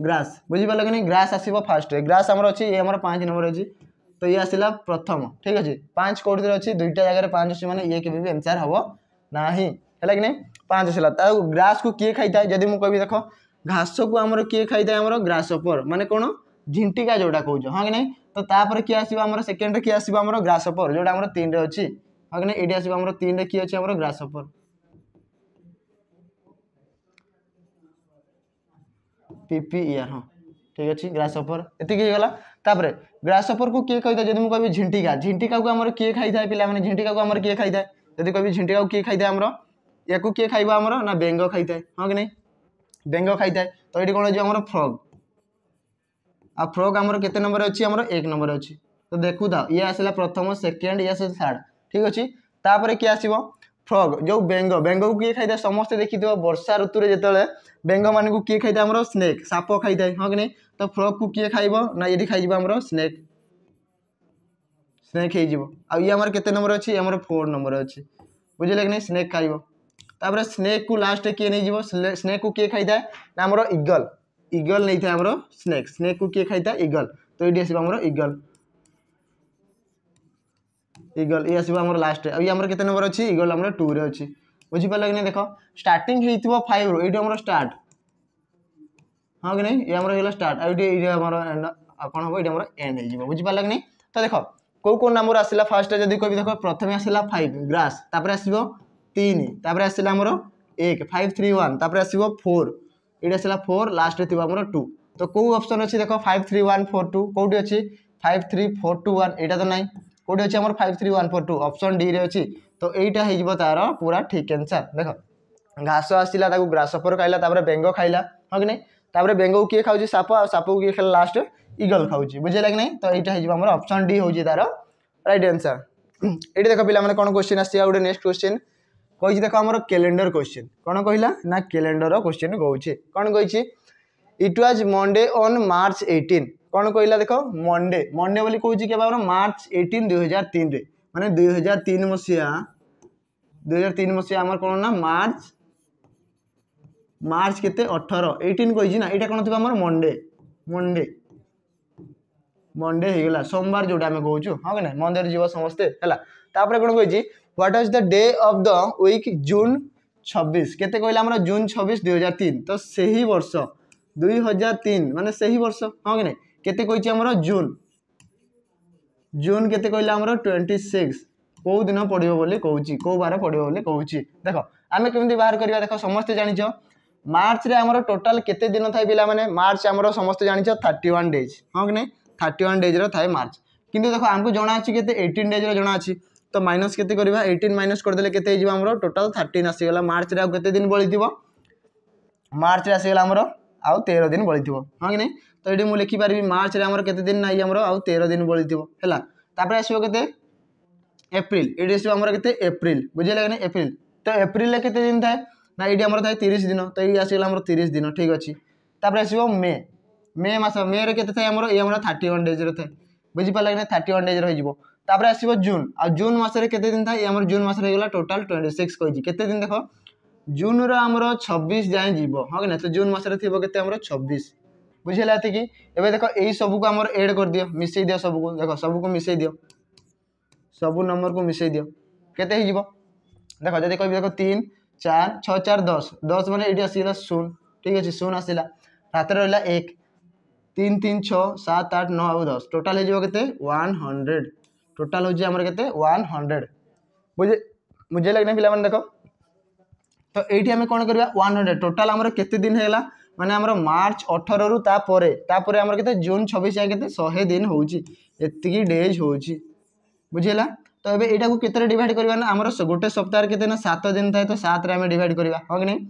ग्रास बुझीपाल कि नहीं ग्रास आस फास्ट ग्रास आम अच्छी ये पाँच नंबर अच्छी तो ये आसला प्रथम ठीक अच्छे पाँच कौटे अच्छी दुईटा जगह पाँच अच्छी मैंने ये कभी भी एनसर हम ना ही है कि नहीं पाँच आसला ग्रास तो को किए खाई जदि जब मुझे देख घास को आम किए खाई है ग्रास ओपर मानने कौन झिंटिका जोटा कौज हाँ कि नहीं ତ ତାପରେ କିଏ ଆସିବ ଆମର ସେକେଣ୍ଡରେ କିଏ ଆସିବ ଆମର ଗ୍ରାସପର୍ ଯେଉଁଟା ଆମର ତିନିରେ ଅଛି ହଁ କି ନା ଏଇଠି ଆସିବ ଆମର ତିନିରେ କିଏ ଅଛି ଆମର ଗ୍ରାସପର୍ ପିପି ଇଆର ହଁ ঠিক আছে গ্রাসফর এটি হয়ে গলা তাপরে গ্রাসফর কু কি খাই যদি কবি ঝিটিকা ঝিটিকা কু আমার কি খাই থাকে পিলা মানে ঝিটিকা কু আমার কি খাই থাকে যদি কবি ঝিটিকা কি খাই থাকে আমার ইয়াকু কি খাইব আমার না বেঙ্গ খাই থাকে হ্যাঁ কি না বেঙ্গ খাই থাকে তো এটি কোণ হচ্ছে আমার ফ্রগ ଆଉ ଫ୍ରକ୍ ଆମର କେତେ ନମ୍ବର ଅଛି ଆମର ଏକ ନମ୍ବର ଅଛି ତ ଦେଖୁଥାଉ ଇଏ ଆସିଲା ପ୍ରଥମ ସେକେଣ୍ଡ ଇଏ ଆସିଲା ଥାର୍ଡ଼ ଠିକ୍ ଅଛି ତାପରେ କିଏ ଆସିବ ଫ୍ରଗ୍ ଯେଉଁ ବେଙ୍ଗ ବେଙ୍ଗକୁ କିଏ ଖାଇଥାଏ ସମସ୍ତେ ଦେଖିଥିବ ବର୍ଷା ଋତୁରେ ଯେତେବେଳେ ବେଙ୍ଗମାନଙ୍କୁ କିଏ ଖାଇଥାଏ ଆମର ସ୍ନେକ୍ ସାପ ଖାଇଥାଏ ହଁ କି ନାହିଁ ତ ଫ୍ରଗ୍କୁ କିଏ ଖାଇବ ନା ଏଠି ଖାଇଯିବ ଆମର ସ୍ନେକ୍ ସ୍ନେକ୍ ହେଇଯିବ ଆଉ ଇଏ ଆମର କେତେ ନମ୍ବର ଅଛି ଆମର ଫୋର୍ ନମ୍ବର ଅଛି ବୁଝିଲେ କି ନାହିଁ ସ୍ନେକ୍ ଖାଇବ ତାପରେ ସ୍ନେକ୍କୁ ଲାଷ୍ଟରେ କିଏ ନେଇଯିବ ସ୍ନେକ୍କୁ କିଏ ଖାଇଥାଏ ନା ଆମର ଇଗଲ୍ ईगल नहीं था स्नेक स्नेक को किए खाई ईगल तो ये आसमर ईगल ईगल ये आसो आम लास्ट आमर के नंबर अच्छी ईगल आम टू रे अच्छी बुझीपाल कि नहीं देख स्टार्टिंग फाइव रु ये स्टार्ट हाँ कि नहीं आम स्टार्ट आई एंड कौन हम ये एंड हो बुझीपाल कि नहीं तो देख कौ कौन नाम आसला फास्ट जब कह देख प्रथम आसला फाइव ग्रास आसन तापर आसला एक फाइव थ्री वापस आसो फोर এটা ଥିଲା ଫୋର୍ ଲାଷ୍ଟରେ ଥିବ ଆମର ଟୁ ତ କେଉଁ ଅପସନ୍ ଅଛି ଦେଖ five three one four two କେଉଁଠି ଅଛି five three four two one ଏଇଟା ତ ନାହିଁ କେଉଁଠି ଅଛି ଆମର five three one four two option ଡିରେ ଅଛି ତ ଏଇଟା ହେଇଯିବ ତା'ର ପୁରା ଠିକ୍ ଆନ୍ସର୍ ଦେଖ ଘାସ ଆସିଲା ତାକୁ ଗ୍ରାସଫର ଖାଇଲା ତାପରେ ବେଙ୍ଗ ଖାଇଲା ହଁ କି ନାହିଁ ତାପରେ ବେଙ୍ଗକୁ କିଏ ଖାଉଛି ସାପ ଆଉ ସାପକୁ କିଏ ଖାଇଲା ଲାଷ୍ଟ ଇଗଲ୍ ଖାଉଛି ବୁଝିଲା କି ନାହିଁ ତ ଏଇଟା ହେଇଯିବ ଆମର ଅପସନ୍ ଡି ହେଉଛି ତା'ର ରାଇଟ୍ ଆନ୍ସର୍ ଏଇଠି ଦେଖ ପିଲାମାନେ କ'ଣ କ୍ୱେଶ୍ଚିନ୍ ଆସିଛି ଆଉ ଗୋଟେ ନେକ୍ସଟ କ୍ୱେଶ୍ଚିନ୍ কইছি দেখো আমার ক্যালেন্ডর কোশ্চেন কোণ কহিলা না ক্যালেন্ডর কোশ্চেন কହୁছি কোণ কইছি it was Monday on March eighteen কোণ কহিলা দেখো মন্ডে মন্ডে বলে কହୁছি কেবে আমার মার্চ এইটিন দুই হাজার তিনরে মানে দুই হাজার তিন মশিয়া দুই হাজার তিন মশিয়া আমার কোণ না মার্চ মার্চ কেতে অঠর এইটিন কইছি না এটা কোণ থাকবে আমার মন্ডে মন্ডে মন্ডে হয়ে গেল সোমবার যেটা আমি কହୁছু হ্যাঁ না মন্দির যাব সমস্তে হল তাপরে কোণ কইছি what was the day of the week June ছবিশ কেতে কহিলে আমার জুন ছবিশ দুই হাজার তিন তো সেই বর্ষ দুই হাজার তিন মানে সেই বর্ষ হ্যাঁ কি না কেতে কইছি আমার জুন জুন কেতে কহিলে আমার টোয়েন্টি সিক্স কেউ দিন পড়ব বলে কৌছি কেউ বার পড়ব বলে কৌছি দেখ আমি কমিটি বাহার করা দেখ সমস্ত জাঁচ মার্চরে আমার টোটাল কেতে দিন থাকে পিলা মানে মার্চ আমার সমস্ত জাঁচ থার্টি ওয়ান ডেজ হ্যাঁ কি না থার্টি ওয়ান ডেজ্র থাকে মার্চ কিন্তু দেখ আমি জনা আছে কেতে এইটিন ডেজ্র জনা আছে তো মাইনস কেতে করা এইটিন মাইনস করেদেলে কেতে হয়ে আমার টোটাল থার্টিন আসিগলা মার্চরে আউ কেতে দিন বলি মার্চরে আসিগলা আমার আউ তের দিন বলি হ্যাঁ কি না তো এটি মু লিখিপারি মার্চরে আমার কেতে দিন নাই আমার আউ তের দিন বলি হল তাপরে আসবে কেতে এপ্রিল এটি আসবে আমার কেতে এপ্রিল বুঝলে কি না এপ্রিল তো এপ্রিলে কেতে দিন থাকে না এটি আমার থাকে তিরিশ দিন তো এই আসিগলা আমার তিরিশ দিন ঠিক আছে তাপরে আসবে মে মে মাস মেরে কেতে থাকে আমার এই আমার থার্টি ওয়ান ডেজরে থাকে বুঝিপারা কি না থার্টি ওয়ান ডেজরে হয়ে যাব তাপরে আসব জুন আর জুন মাসের কেতে দিন থাকে আমার জুন মাসের হয়ে গলা টোটাল টোয়েন্টি সিক্স কইছি কেতে দিন দেখ জুনর আমার ছবিশ যায় যাব হ্যাঁ না তো জুন মাসের থাকবে কেতে আমার ছবিশ বুঝিলা এত কি এবার দেখ এই সবুক আমার এড করে দিও মিশাই দিও সবুক দেখ সবুক মিশাই দিও সবু নম্বরক মিশাই দিও কেতে হয়ে যাব দেখ যদি কবি দেখ তিন চার ছ চার দশ দশ মানে এটি আসিলা শূন্য ঠিক আছে শূন্য আসিলা রাতে রহলা এক তিন তিন ছ সাত আট ন আউ দশ টোটাল হয়ে যাব কেতে ওয়ান হন্ড্রেড टोटाल हूँ के वन हंड्रेड बुझे बुझे लगना पे देख तो ये आम कौन करवा वन हंड्रेड टोटाल आमर के दिन है मैंने मार्च अठर रु तापर के जून छब्बीस जाए शहे दिन होती डेज हो बुझेगा तो ये यहाँ को कितने करवा ना गोटे सप्ताह के सात दिन थाए तो सतरे आम डिवाइड करवा हाँ कि नहीं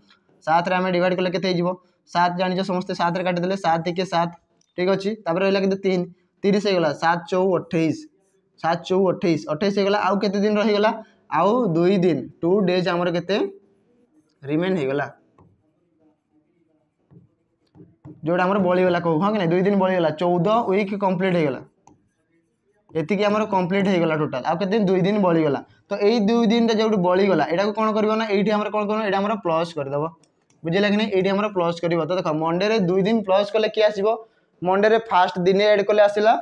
सतरे आम डिवाइड कले के सात जान समस्त सतरे काटिदे सात एक सात ठीक अच्छे रहा तीन तीस होगा सात चौ अठाई সাত চৌ অঠেইশ অঠেইশ হয়ে গেল আউ কেতে দিন রহিগলা আউ দুই দিন টু ডেজ আমার কেতে রিমেন হয়ে গলা ଯେଉଁଟା ଆମର ବଳିଗଲା କହୁ ହଁ କି ନାହିଁ ଦୁଇ ଦିନ ବଳିଗଲା ଚଉଦ ୱିକ୍ କମ୍ପ୍ଲିଟ୍ ହେଇଗଲା ଏତିକି ଆମର କମ୍ପ୍ଲିଟ୍ ହେଇଗଲା ଟୋଟାଲ୍ ଆଉ କେତେ ଦିନ ଦୁଇ ଦିନ ବଳିଗଲା ତ ଏଇ ଦୁଇ ଦିନଟା ଯେଉଁଠି ବଳିଗଲା ଏଇଟାକୁ କ'ଣ କରିବ ନା ଏଇଠି ଆମର କ'ଣ କରିବ ଏଇଟା ଆମର ପ୍ଲସ୍ କରିଦେବ ବୁଝିଲା କି ନାହିଁ ଏଇଠି ଆମର ପ୍ଲସ୍ କରିବ ତ ଦେଖ ମଣ୍ଡେରେ ଦୁଇ ଦିନ ପ୍ଲସ୍ କଲେ କିଏ ଆସିବ ମଣ୍ଡେରେ ଫାଷ୍ଟ ଦିନେ ଆଡ଼୍ କଲେ ଆସିଲା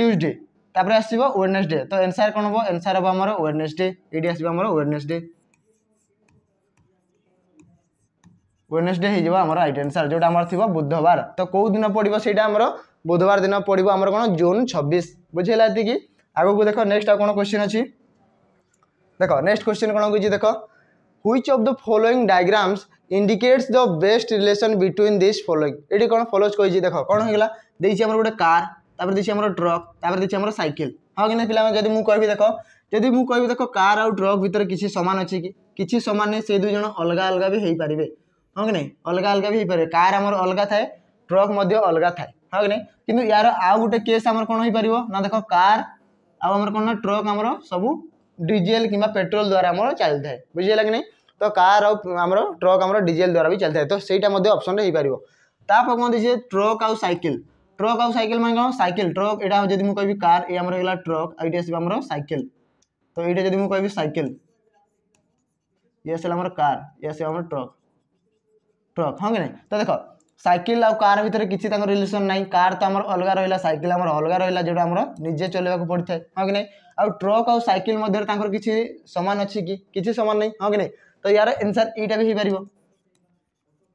ଟ୍ୟୁଜଡ଼େ তাপরে আসব ওয়েডনেসডে তো এনসার কোণ হব এনসার হব আমার ওয়েডনেসডে এটি আসব আমার ওয়েডনেসডে ওয়েডনেসডে হয়ে যাব আমার রাইট আনসার যেটা আমার থাকবে বুধবার তো কেউ দিন পড়ব সেইটা আমার বুধবার দিন পড়ব আমার কোণ জুন ছবিশ বুঝিলা এটি আগুক দেখ নেক্সট আপনার কোশ্চিন অছি দেখ নেক্সট কোশ্চিন কোণ কিছু দেখ which of the following diagrams indicates the best relation between this following এটি কোণ ফলোজ কইছি দেখ কোণ হয়ে গেল দিয়েছি আমার গোটে কার तापर देछि हमर ट्रक तापर देछि हमर साइकिल हो कि न पिला मे जदी मु कहबि देखो जदी मु कहबि देखो कार आउ ट्रक भीतर किछि समान अछि कि किछि समान नै से दु जण अलग अलग भी हेइ परिबे हो कि नै अलग अलग भी हेइ परे कार हमर अलग थाए ट्रक मध्य अलग थाए हो कि नै किंतु यार आउ गुटे केस हमर कोन हेइ परिबो ना देखो कार आउ हमर कोन ट्रक हमर सब डीजल किबा पेट्रोल द्वारा हमर चल थाए बुझि लगे नै तो कार आमर ट्रक आम डीजेल द्वारा भी चलता है तो सहीटा अप्सन हो पार ताप कौन दीजिए ट्रक आउ साइकिल ट्रक आउ सल मैं कौन सैकेल ट्रक ये कह कार ट्रक ये आसमर सैकेल तो ये जब कह सल ये आसमर कार ये आसम ट्रक ट्रक हाँ कि नहीं तो देख सैकेल आ कार भितर किसी रिलेसन ना कार तो आम अलग रहा सैकेल अलग रहा जो निजे चलने पड़ता है हाँ कि नहीं आउ ट्रक आउ सल मधे किसी सामान अच्छी किसी सामान नहीं हाँ कि नहीं तो यार एनसर यही पार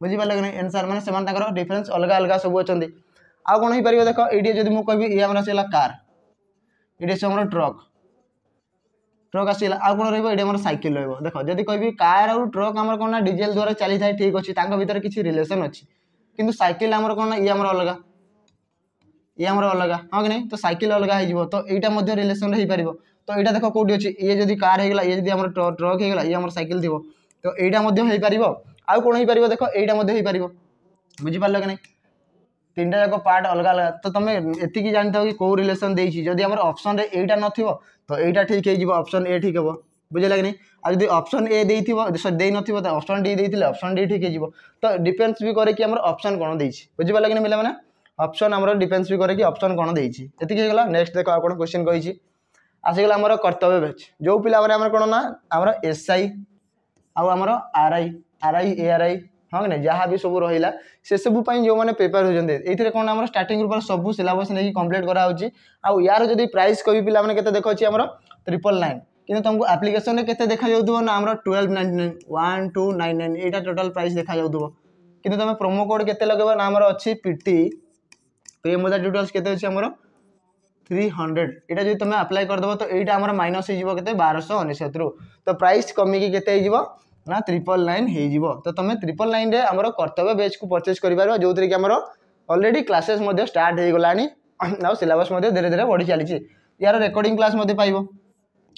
बुझिपारे कि नहीं एनसर मैंने डिफरेन्स अलग अलग सब अच्छा ଆଉ କ'ଣ ହେଇପାରିବ ଦେଖ ଏଇଠି ଯଦି ମୁଁ କହିବି ଇଏ ଆମର ଆସିଗଲା କାର୍ ଏଇଠି ଆସିବ ଆମର ଟ୍ରକ୍ ଟ୍ରକ୍ ଆସିଗଲା ଆଉ କ'ଣ ରହିବ ଏଇଠି ଆମର ସାଇକେଲ ରହିବ ଦେଖ ଯଦି କହିବି କାର୍ ଆଉ ଟ୍ରକ୍ ଆମର କ'ଣ ନା ଡିଜେଲ ଦ୍ୱାରା ଚାଲିଥାଏ ଠିକ୍ ଅଛି ତାଙ୍କ ଭିତରେ କିଛି ରିଲେସନ୍ ଅଛି କିନ୍ତୁ ସାଇକେଲ ଆମର କ'ଣ ନା ଇଏ ଆମର ଅଲଗା ଇଏ ଆମର ଅଲଗା ହଁ କି ନାହିଁ ତ ସାଇକେଲ ଅଲଗା ହେଇଯିବ ତ ଏଇଟା ମଧ୍ୟ ରିଲେସନ୍ ହେଇପାରିବ ତ ଏଇଟା ଦେଖ କେଉଁଠି ଅଛି ଇଏ ଯଦି କାର୍ ହେଇଗଲା ଇଏ ଯଦି ଆମର ଟ୍ରକ୍ ହେଇଗଲା ଇଏ ଆମର ସାଇକେଲ ଥିବ ତ ଏଇଟା ମଧ୍ୟ ହେଇପାରିବ ଆଉ କ'ଣ ହେଇପାରିବ ଦେଖ ଏଇଟା ମଧ୍ୟ ହେଇପାରିବ ବୁଝିପାରିଲ କି ନାହିଁ তিনটা যাক পার্ট অলগা অলগা তো তুমি এতিকি জানিথাও কি কেউ রিলেসন দিয়েছি যদি আমার অপসনরে এইটা নথিব তো এইটা ঠিক হয়ে যাব অপসন এ ঠিক হব বুঝলা কি আর যদি অপসন এ দিয়ে সরি দিয়ে নথিব তো অপসন ডি দিয়ে অপসন ডি ঠিক হয়ে যাব তো ডিপেন্ডস বি করে কি আমার অপসন কোণ দিয়েছি বুঝিপারা কি পিলা মানে অপসন আমার ডিপেন্ডস বি করে কি অপসন কোণ দিয়েছি এতিকি হয়ে গেল নেক্সট দেখো আর কোণ কোশ্চেন কইছি আসিগলা আমার কর্তব্য ব্যাচ যে পিলা মানে আমার কোণ না আমার এসআই আউ আমার আরআই আরআই এআরআই ହଁ ନା ଯାହା ବି ସବୁ ରହିଲା ସେସବୁ ପାଇଁ ଯେଉଁମାନେ ପ୍ରିପେୟାର ହେଉଛନ୍ତି ଏଇଥିରେ କ'ଣ ଆମର ଷ୍ଟାର୍ଟିଂରୁ ପୁରା ସବୁ ସିଲାବସ୍ ନେଇକି କମ୍ପ୍ଲିଟ୍ କରାହେଉଛି ଆଉ ୟାର ଯଦି ପ୍ରାଇସ୍ କହିବି ପିଲାମାନେ କେତେ ଦେଖାଉଛି ଆମର ଟ୍ରିପଲ୍ ନାଇନ୍ কিন্তু তোমাকে আপ্লিকেসনে কেতে দেখা যাও না আমার twelve nine nine one two nine nine এইটা টোটাল প্রাইস দেখা যাও কিন্তু তুমি প্রোমো কোড কেতে লগাইব না আমার অছি পিটি প্রেমদা টিউটোরিয়ালস কেতে অছি আমার থ্রি হন্ড্রেড এটা যদি তুমি আপ্লাই করেদেব তো এইটা আমার মাইনস হয়ে কেতে বারশহ অনেশতরু তো প্রাইস কমিকি কেতে হয়ে ନା ଟ୍ରିପଲ୍ ନାଇନ୍ ହେଇଯିବ ତ ତୁମେ ଟ୍ରିପଲ୍ ନାଇନ୍ରେ ଆମର କର୍ତ୍ତବ୍ୟ ବେଚ୍କୁ ପରଚେଜ୍ କରିପାରିବ ଯେଉଁଥିରେ କି ଆମର ଅଲରେଡ଼ି କ୍ଲାସେସ୍ ମଧ୍ୟ ଷ୍ଟାର୍ଟ ହେଇଗଲାଣି ଆଉ ସିଲାବସ୍ ମଧ୍ୟ ଧୀରେ ଧୀରେ ବଢ଼ି ଚାଲିଛି ଏହାର ରେକର୍ଡ଼ିଂ କ୍ଲାସ୍ ମଧ୍ୟ ପାଇବ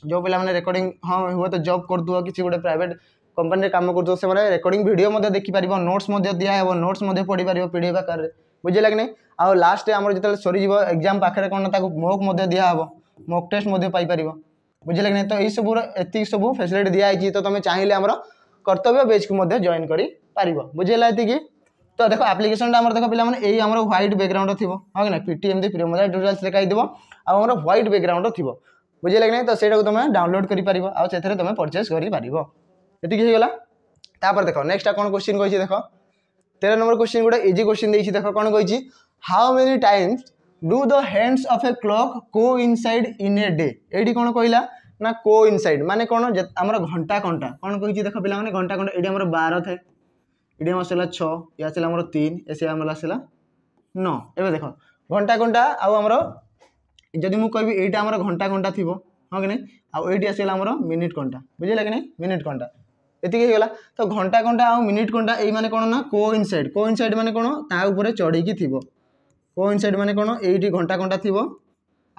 ଯେଉଁ ପିଲାମାନେ ରେକର୍ଡ଼ିଂ ହଁ ହୁଏତ ଜବ୍ କରୁଥିବ କିଛି ଗୋଟେ ପ୍ରାଇଭେଟ୍ କମ୍ପାନୀରେ କାମ କରୁଥିବ ସେମାନେ ରେକର୍ଡ଼ିଂ ଭିଡ଼ିଓ ମଧ୍ୟ ଦେଖିପାରିବ ନୋଟ୍ସ ମଧ୍ୟ ଦିଆହେବ ନୋଟ୍ସ ମଧ୍ୟ ପଢ଼ିପାରିବ ପି ଡି ଏଫ୍ ଆକାରରେ ବୁଝିଲା କି ନାହିଁ ଆଉ ଲାଷ୍ଟରେ ଆମର ଯେତେବେଳେ ସରିଯିବ ଏକ୍ଜାମ୍ ପାଖରେ କ'ଣ ତାକୁ ମୋକ୍ ମଧ୍ୟ ଦିଆହେବ ମୋକ୍ ଟେଷ୍ଟ ମଧ୍ୟ ପାଇପାରିବ ବୁଝିଲା କି ନାହିଁ ତ ଏଇସବୁର ଏତିକି ସବୁ ଫ୍ୟାସିଲିଟି ଦିଆହେଇଛି ତ ତୁମେ ଚାହିଁଲେ ଆମର কর্তব্য পেজକୁ ମଧ୍ୟ ଜଏନ୍ କରିପାରିବ ବୁଝିହେଲା ଏତିକି ତ ଦେଖ ଆପ୍ଲିକେସନଟା ଆମର ଦେଖ ପିଲାମାନେ ଏଇ ଆମର ହ୍ୱାଇଟ୍ ବ୍ୟାକ୍ଗ୍ରାଉଣ୍ଡର ଥିବ ହଁ କି ନା ପିଟି ଏମିତି ପ୍ରିମୋଜା ଟୁଟୋରିଆଲ୍ସ ଲେଖା ହେଇଥିବ ଆଉ ଆମର ହ୍ୱାଇଟ୍ ବ୍ୟାକ୍ଗ୍ରାଉଣ୍ଡର ଥିବ ବୁଝିହେଲା କି ନାହିଁ ତ ସେଇଟାକୁ ତୁମେ ଡାଉନଲୋଡ଼ କରିପାରିବ ଆଉ ସେଥିରେ ତୁମେ ପରଚେଜ୍ କରିପାରିବ ଏତିକି ହେଇଗଲା ତାପରେ ଦେଖ ନେକ୍ସଟଟା କ'ଣ କୋଶ୍ଚିନ୍ କହିଛି ଦେଖ ତେର ନମ୍ବର କୋଶ୍ଚିନ୍ ଗୋଟେ ଇଜି କୋଶ୍ଚିନ୍ ଦେଇଛି ଦେଖ କ'ଣ କହିଛି how many times do the hands of a clock coincide in a day ଏଇଠି କ'ଣ କହିଲା না কো ইনসাইড মানে কোণ আমার ঘণ্টা কণ্টা কোণ কী দেখ পিলা মানে ঘণ্টা কণ্টা এটি আমার বার থাকে এটি আমার আসলা ছ এ আসলে আমার তিন এসে আমার আসলা ন এবার দেখ ঘণ্টা কণ্টা আউ আমার যদি মু কবি এইটা আমার ঘণ্টা কণ্টা থিব হ্যাঁ কি না আউ এইটি আসলে আমার মিনিট কণ্টা বুঝলে কি না মিনিট কণ্টা এটি হয়ে গলা তো ঘণ্টা কণ্টা আউ মিনিট কণ্টা এই মানে কোণ না কো ইনসাইড কো ইনসাইড মানে কোণ তা উপরে চড়াইকি থিব কো ইনসাইড মানে কোণ এইটি ঘণ্টা কণ্টা থিব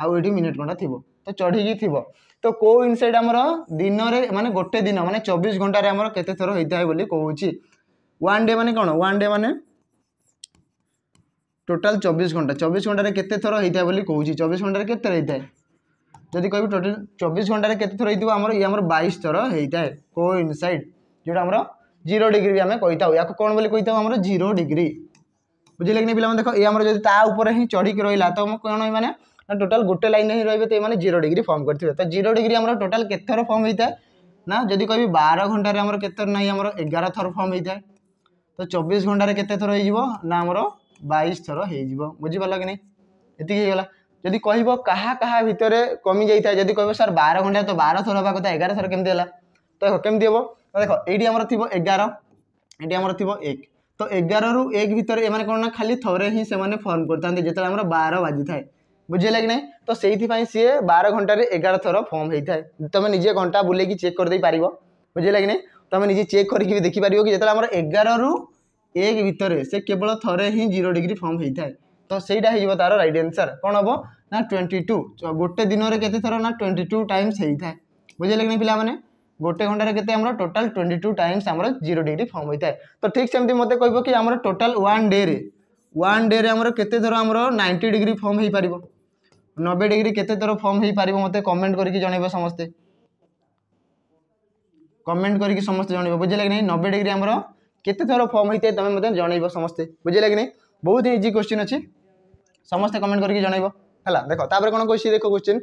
আউ এইটি মিনিট কণ্টা থিব তো চড়াইকি থিব ତ କେଉଁ ଇନସେଟ୍ ଆମର ଦିନରେ ମାନେ ଗୋଟେ ଦିନ ମାନେ ଚବିଶ ଘଣ୍ଟାରେ ଆମର କେତେ ଥର ହୋଇଥାଏ ବୋଲି କହୁଛି ୱାନ୍ ଡେ ମାନେ କ'ଣ ୱାନ୍ ଡେ ମାନେ ଟୋଟାଲ୍ ଚବିଶ ଘଣ୍ଟା ଚବିଶ ଘଣ୍ଟାରେ କେତେ ଥର ହୋଇଥାଏ ବୋଲି କହୁଛି ଚବିଶ ଘଣ୍ଟାରେ କେତେ ଥର ହୋଇଥାଏ ଯଦି କହିବି ଟୋଟାଲ୍ ଚବିଶ ଘଣ୍ଟାରେ କେତେ ଥର ହୋଇଥିବ ଆମର ଇଏ ଆମର ବାଇଶ ଥର ହୋଇଥାଏ କୋ ଇନସାଇଡ୍ ଯେଉଁଟା ଆମର ଜିରୋ ଡିଗ୍ରୀ ବି ଆମେ କହିଥାଉ ୟାକୁ କ'ଣ ବୋଲି କହିଥାଉ ଆମର ଜିରୋ ଡିଗ୍ରୀ ବୁଝିଲେ କି ନାହିଁ ପିଲାମାନେ ଦେଖ ଇଏ ଆମର ଯଦି ତା ଉପରେ ହିଁ ଚଢ଼ିକି ରହିଲା ତ କ'ଣ ମାନେ ना टोटाल गोटे लाइन हिं है तो ये जीरो डिग्री फर्म करेंगे तो जीरो डिग्री आम टोटाल के थर फर्म होता है ना जदि कह बार घंटे आम के ना आम एगार थर फर्म होता है तो चौबीस घंटे के थर हो ना आमर बैश थर हो बुझीपार कि नहीं ये जदि कह क्या क्या भितर कमी जाए है जदि कह सार बार घंटा तो बार थर हवा कथा एगार थर केमी तो केमी हम देख ये आमर थी एगार ये आमर थी एक तो एगार रु एक भितर एम कौन ना खाली थे हिं से फर्म करते जो बार बाजि थाए ବୁଝିହେଲା କି ନାହିଁ ତ ସେଇଥିପାଇଁ ସିଏ ବାର ଘଣ୍ଟାରେ ଏଗାର ଥର ଫର୍ମ ହେଇଥାଏ ତୁମେ ନିଜେ ଘଣ୍ଟା ବୁଲେଇକି ଚେକ୍ କରିଦେଇପାରିବ ବୁଝିହେଲା କି ନାହିଁ ତୁମେ ନିଜେ ଚେକ୍ କରିକି ବି ଦେଖିପାରିବ କି ଯେତେବେଳେ ଆମର ଏଗାରରୁ ଏକ ଭିତରେ ସେ କେବଳ ଥରେ ହିଁ ଜିରୋ ଡିଗ୍ରୀ ଫର୍ମ ହେଇଥାଏ ତ ସେଇଟା ହେଇଯିବ ତା'ର ରାଇଟ୍ ଆନ୍ସର୍ କ'ଣ ହେବ ନା ଟ୍ୱେଣ୍ଟି ଟୁ ଗୋଟେ ଦିନରେ କେତେ ଥର ନା ଟ୍ୱେଣ୍ଟି ଟୁ ଟାଇମ୍ସ ହେଇଥାଏ ବୁଝିହେଲେ କି ନାହିଁ ପିଲାମାନେ ଗୋଟେ ଘଣ୍ଟାରେ କେତେ ଆମର ଟୋଟାଲ୍ ଟ୍ୱେଣ୍ଟି ଟୁ ଟାଇମ୍ସ ଆମର ଜିରୋ ଡିଗ୍ରୀ ଫର୍ମ ହୋଇଥାଏ ତ ଠିକ୍ ସେମିତି ମୋତେ କହିବ କି ଆମର ଟୋଟାଲ୍ ୱାନ୍ ଡେରେ ୱାନ୍ ଡେରେ ଆମର କେତେ ଥର ଆମର ନାଇଣ୍ଟି ଡିଗ୍ରୀ ଫର୍ମ ହେଇପାରିବ নবে ডিগ্রি কেতে ଥର ଫର୍ମ ହୋଇପାରିବ ମୋତେ କମେଣ୍ଟ କରିକି ଜଣେଇବ ସମସ୍ତେ କମେଣ୍ଟ କରିକି ସମସ୍ତେ ଜଣେଇବ ବୁଝିଲା କି ନାହିଁ ନବେ ଡିଗ୍ରୀ ଆମର କେତେ ଥର ଫର୍ମ ହୋଇଥାଏ ତୁମେ ମୋତେ ଜଣେଇବ ସମସ୍ତେ ବୁଝିଲା କି ନାହିଁ ବହୁତ ଇଜି କ୍ୱେଶ୍ଚିନ୍ ଅଛି ସମସ୍ତେ କମେଣ୍ଟ କରିକି ଜଣେଇବ ହେଲା ଦେଖ ତାପରେ କ'ଣ କହିଛି ଦେଖ question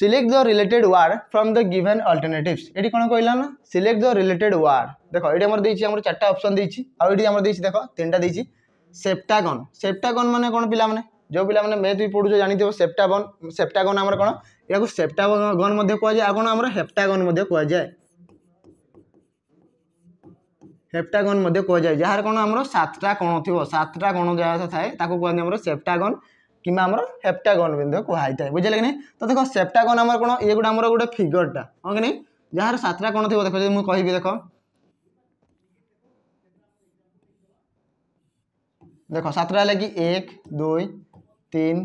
select the related word from the given alternatives ଏଠି କ'ଣ କହିଲା ନା ସିଲେକ୍ଟ ଦ ରିଲେଟେଡ୍ ୱାର୍ଡ ଦେଖ ଏଠି ଆମର ଦେଇଛି ଆମର ଚାରିଟା ଅପସନ୍ ଦେଇଛି ଆଉ ଏଠି ଆମର ଦେଇଛି ଦେଖ ତିନିଟା ଦେଇଛି ସେପ୍ଟାଗନ୍ ସେପ୍ଟାଗନ୍ ମାନେ କ'ଣ ପିଲାମାନେ ଯେଉଁ ପିଲାମାନେ ମେଥ୍ ବି ପଢ଼ୁଛ ଜାଣିଥିବ ସେପ୍ଟାଗନ୍ ସେପ୍ଟାଗନ୍ ଆମର କ'ଣ ଏହାକୁ ସେପ୍ଟାଗନ୍ ମଧ୍ୟ କୁହାଯାଏ ଆଉ କ'ଣ ଆମର ହେପ୍ଟାଗନ୍ ମଧ୍ୟ କୁହାଯାଏ ହେପ୍ଟାଗନ୍ ମଧ୍ୟ କୁହାଯାଏ ଯାହାର କ'ଣ ଆମର ସାତଟା କଣ ଥିବ ସାତଟା କଣ ଯାହା ଥାଏ ତାକୁ କୁହନ୍ତି ଆମର ସେପ୍ଟାଗନ୍ কিংবা আমার হেপ্টাগন বিন্দু কুহাইথায় বুঝলে কি তো দেখো সেপ্টাগন আমার কোণ ইয়ে গোটা ଗୋଟେ গোটে ফিগরটা হ্যাঁ কি যার সাতটা কোণ থাকবে দেখো যদি মু কবি দেখো ଦେଖ ସାତଟା ହେଲା କି ଏକ ଦୁଇ তিন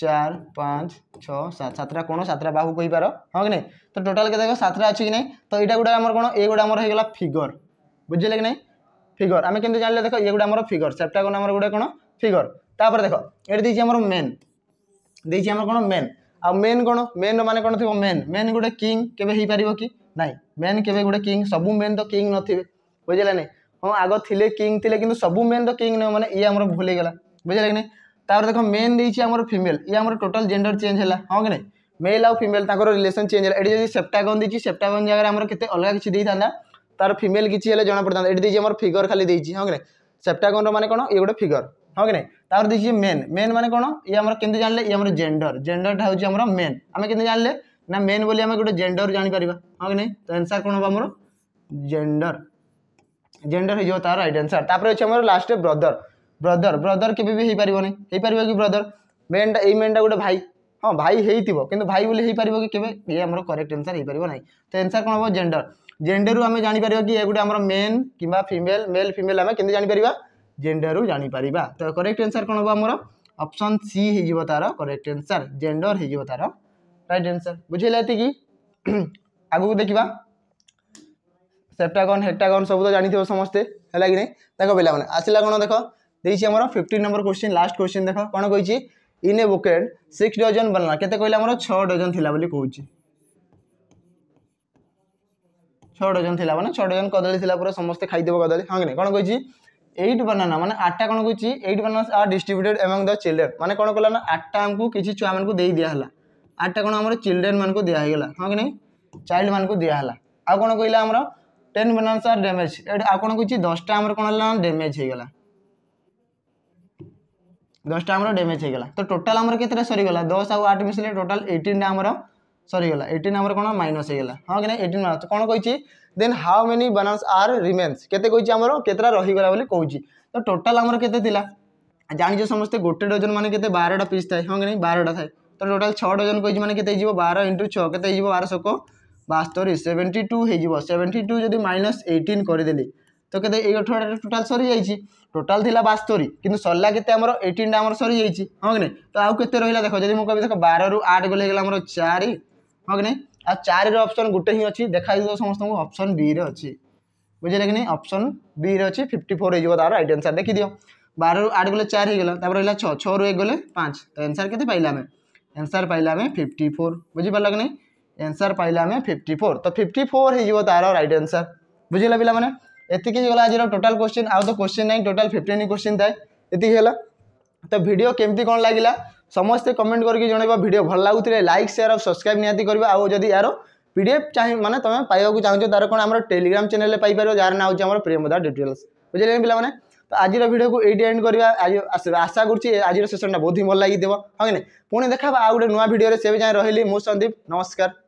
চার পাঁচ ଛଅ ସାତଟା କୋଣ ସାତଟା ବାହୁ କହିପାର ହଁ କି ନାହିଁ ତ ଟୋଟାଲ୍ କେତେ ସାତଟା ଅଛି କି ନାହିଁ ତ ଏଇଟା ଗୋଟେ ଆମର କ'ଣ ଏ ଗୋଟେ ଆମର ହେଇଗଲା ଫିଗର ବୁଝିଲେ କି ନାହିଁ ଫିଗର ଆମେ କେମିତି ଜାଣିଲେ ଦେଖ ଇଏ ଗୋଟେ ଆମର ଫିଗର ସେପ୍ଟା କ'ଣ ଆମର ଗୋଟେ କ'ଣ ଫିଗର ତାପରେ ଦେଖ ଏଠି ଦେଇଛି ଆମର ମେନ୍ ଦେଇଛି ଆମର କ'ଣ ମେନ୍ ଆଉ ମେନ୍ କ'ଣ ମେନ୍ର ମାନେ କ'ଣ ଥିବ ମେନ୍ ମେନ୍ ଗୋଟେ କିଙ୍ଗ କେବେ ହେଇପାରିବ କି ନାହିଁ ମେନ୍ କେବେ ଗୋଟେ କିଙ୍ଗ ସବୁ ମେନ୍ ତ କିଙ୍ଗ ନଥିବେ ବୁଝିଲେ ନାହିଁ ହଁ ଆଗ ଥିଲେ କିଙ୍ଗ ଥିଲେ କିନ୍ତୁ ସବୁ ମେନ୍ ତ କିଙ୍ଗ ନୁହଁ ମାନେ ଇଏ ଆମର ଭୁଲ ହେଇଗଲା ବୁଝିଲେ କି ନାହିଁ ତାପରେ ଦେଖ ମେନ୍ ଦେଇଛି ଆମର ଫିମେଲ୍ ଇଏ ଆମର ଟୋଟାଲ୍ ଜେଣ୍ଡର ଚେଞ୍ଜ ହେଲା ହଁ କି ନାହିଁ ମେଲ୍ ଆଉ ଫିମେଲ୍ ତାଙ୍କର ରିଲେସନ୍ ଚେଞ୍ଜ ହେଲା ଏଠି ଯଦି ସେପ୍ଟାଗନ୍ ଦେଇଛି ସେପ୍ଟାଗନ୍ ଜାଗାରେ ଆମର କେତେ ଅଲଗା କିଛି ଦେଇଥାନ୍ତା ତାର ଫିମେଲ୍ କିଛି ହେଲେ ଜଣାପଡ଼ିଥାନ୍ତା ଏଠି ଦେଇଛି ଆମର ଫିଗର ଖାଲି ଦେଇଛି ହଁ କି ନାହିଁ ସେପ୍ଟାଗନ୍ର ମାନେ କ'ଣ ଇଏ ଗୋଟେ ଫିଗର ହଁ କି ନାହିଁ ତାପରେ ଦେଇଛି ମେନ୍ ମେନ୍ ମାନେ କ'ଣ ଇଏ ଆମର କେମିତି ଜାଣିଲେ ଇଏ ଆମର ଜେଣ୍ଡର ଜେଣ୍ଡରଟା ହେଉଛି ଆମର ମେନ୍ ଆମେ କେମିତି ଜାଣିଲେ ନା ମେନ୍ ବୋଲି ଆମେ ଗୋଟେ ଜେଣ୍ଡର ଜାଣିପାରିବା ହଁ କି ନାହିଁ ତ ଆନ୍ସର୍ କ'ଣ ହେବ ଆମର ଜେଣ୍ଡର ଜେଣ୍ଡର ହେଇଯିବ ତାର ରାଇଟ୍ ଆନ୍ସର୍ ତାପରେ ଅଛି ଆମର ଲାଷ୍ଟରେ ବ୍ରଦର ब्रदर ब्रदर के भी हो पारे हो पार कि ब्रदर मेन टा मेन टाइम गोटे भाई हाँ भाई होती है कि भाई बोली पार कि करेक्ट एनसर हो पार ना तो एनसर कौन हम जेंडर जेंडर आम जानपर कि ये गोटे मेन कि फिमेल मेल फिमेल आम कितनी जापर जेंडर जापर तो करेक्ट एनसर कौन हम आमर अपसन सी हो तार करेक्ट एनसर जेंडर हो तार रईट एनसर बुझे ये कि आगे देखा सेप्टागन हेक्टागन सब तो जानते समस्ते है कि नहीं पे आसा कौन देख ଦେଇଛି ଆମର fifteen number question last question ଦେଖ କ'ଣ କହିଛି in a bucket six dozen banana କେତେ କହିଲେ ଆମର ଛଅ ଡଜନ୍ ଥିଲା ବୋଲି କହୁଛି ଛଅ ଡଜନ ଥିଲା ମାନେ ଛଅ ଡଜନ କଦଳୀ ଥିଲା ପୁରା ସମସ୍ତେ ଖାଇଦେବ କଦଳୀ ହଁ କି ନାହିଁ କ'ଣ କହିଛି এইট বানানা মানে আটটা কোণ কইছি eight bananas are distributed among the children মানে কোণ কলা না আটটা আমকু কিছু ছুয়া মানকু দেই দিয়া হলা আটটা কোণ আমার চিলড্রেন মানকু দিয়া হইগলা হ্যাঁ কি নাই চাইল্ড মানকু দিয়া হলা আর কোণ কইলা আমার টেন বানানাস আর ড্যামেজ এটা আর কোণ কইছি 10টা আমার কোণ হলা ড্যামেজ হইগলা দশটা আমার ড্যামেজ হয়েগলা তো টোটাল আমার কেতটা সরিগলা দশ আউ আট মিশিলে টোটাল এইটিনটা আমার সরিগলা এইটিন আমার কোণ মাইনস হয়েগলা হ্যাঁ কি না এইটিন মাইনস কোণ কইছি then how many bananas are remains কেতে কইছি আমার কেতটা রহিগলা বলে কৌছি তো টোটাল আমার কেতে লা জানিছ সমস্তে গোটে ডজন মানে কেতে বারোটা পিস থাকে হ্যাঁ কি না বারোটা থাকে তো টোটাল ছ ডজন কইছি মানে কেতে হয়ে বার ইন্টু ছ কেতে হয়ে বার শোক বাস্তরি সেভেন্টি টু হয়ে সেভেন্টি টু যদি মাইনস এইটিন করে দেলি তো কেতে এই অঠরটা টোটাল সরি যাইছি টোটাল লা বাস্তরি কিন্তু সরলা কেতে আমার এইটিনটা আমার সরি যাইছি হ্যাঁ কি না তো আউ কেতে রহিলা দেখো যদি মু কবি দেখো 12 রু 8 গলে গেল আমার 4 হ্যাঁ কি না আর 4 র অপশন গুটে হি অছি দেখাই দিও সমস্ত অপশন বি রে অছি বুঝলে কি না অপশন বি রে অছি 54 হই যাব তার রাইট আনসার দেখি দিও 12 রু 8 গলে 4 হই গেল তারপর রহিলা 6 6 রু 1 গলে 5 তো आंसर কেতে পাইলা আমি आंसर পাইলা আমি 54 বুঝি পারলা কি না आंसर পাইলা আমি 54 তো 54 হই যাব তার রাইট আনসার বুঝিলা পিলা মানে ଏତିକି ହେଇଗଲା ଆଜିର ଟୋଟାଲ୍ କୋଶ୍ଚିନ୍ ଆଉ ତ କୋଶ୍ଚିନ୍ ନାହିଁ ଟୋଟାଲ୍ ଫିଫ୍ଟିନ୍ କୋଶ୍ଚିନ୍ ଥାଏ ଏତିକି ହେଲା ତ ଭିଡ଼ିଓ କେମିତି କ'ଣ ଲାଗିଲା ସମସ୍ତେ କମେଣ୍ଟ କରିକି ଜଣାଇବା ଭିଡ଼ିଓ ଭଲ ଲାଗୁଥିଲେ ଲାଇକ୍ ସେୟାର ଆଉ ସବସ୍କ୍ରାଇବ୍ ନିହାତି କରିବା ଆଉ ଯଦି ୟାର ପି ଡି ଏଫ୍ ଚାହିଁ ମାନେ ତୁମେ ପାଇବାକୁ ଚାହୁଁଛ ତା'ର କ'ଣ ଆମର ଟେଲିଗ୍ରାମ ଚ୍ୟାନେଲ୍ରେ ପାଇପାରିବ ଯାହାର ନାଁ ହେଉଛି ଆମର ପ୍ରିୟମଦା ଡିଟେଲ୍ସ ବୁଝିଲେ ପିଲାମାନେ ତ ଆଜିର ଭିଡ଼ିଓକୁ ଏଇଠି ଏଣ୍ଡ କରିବା ଆଶା କରୁଛି ଆଜିର ସେସନଟା ବହୁତ ହିଁ ଭଲ ଲାଗିଥିବ ହଁ କି ନାହିଁ ପୁଣି ଦେଖାବା ଆଉ ଗୋଟେ ନୂଆ ଭିଡ଼ିଓରେ ସେ ବି ଯାଏଁ ରହିଲି ମୁଁ ସନ୍ଦୀପ ନମସ୍କାର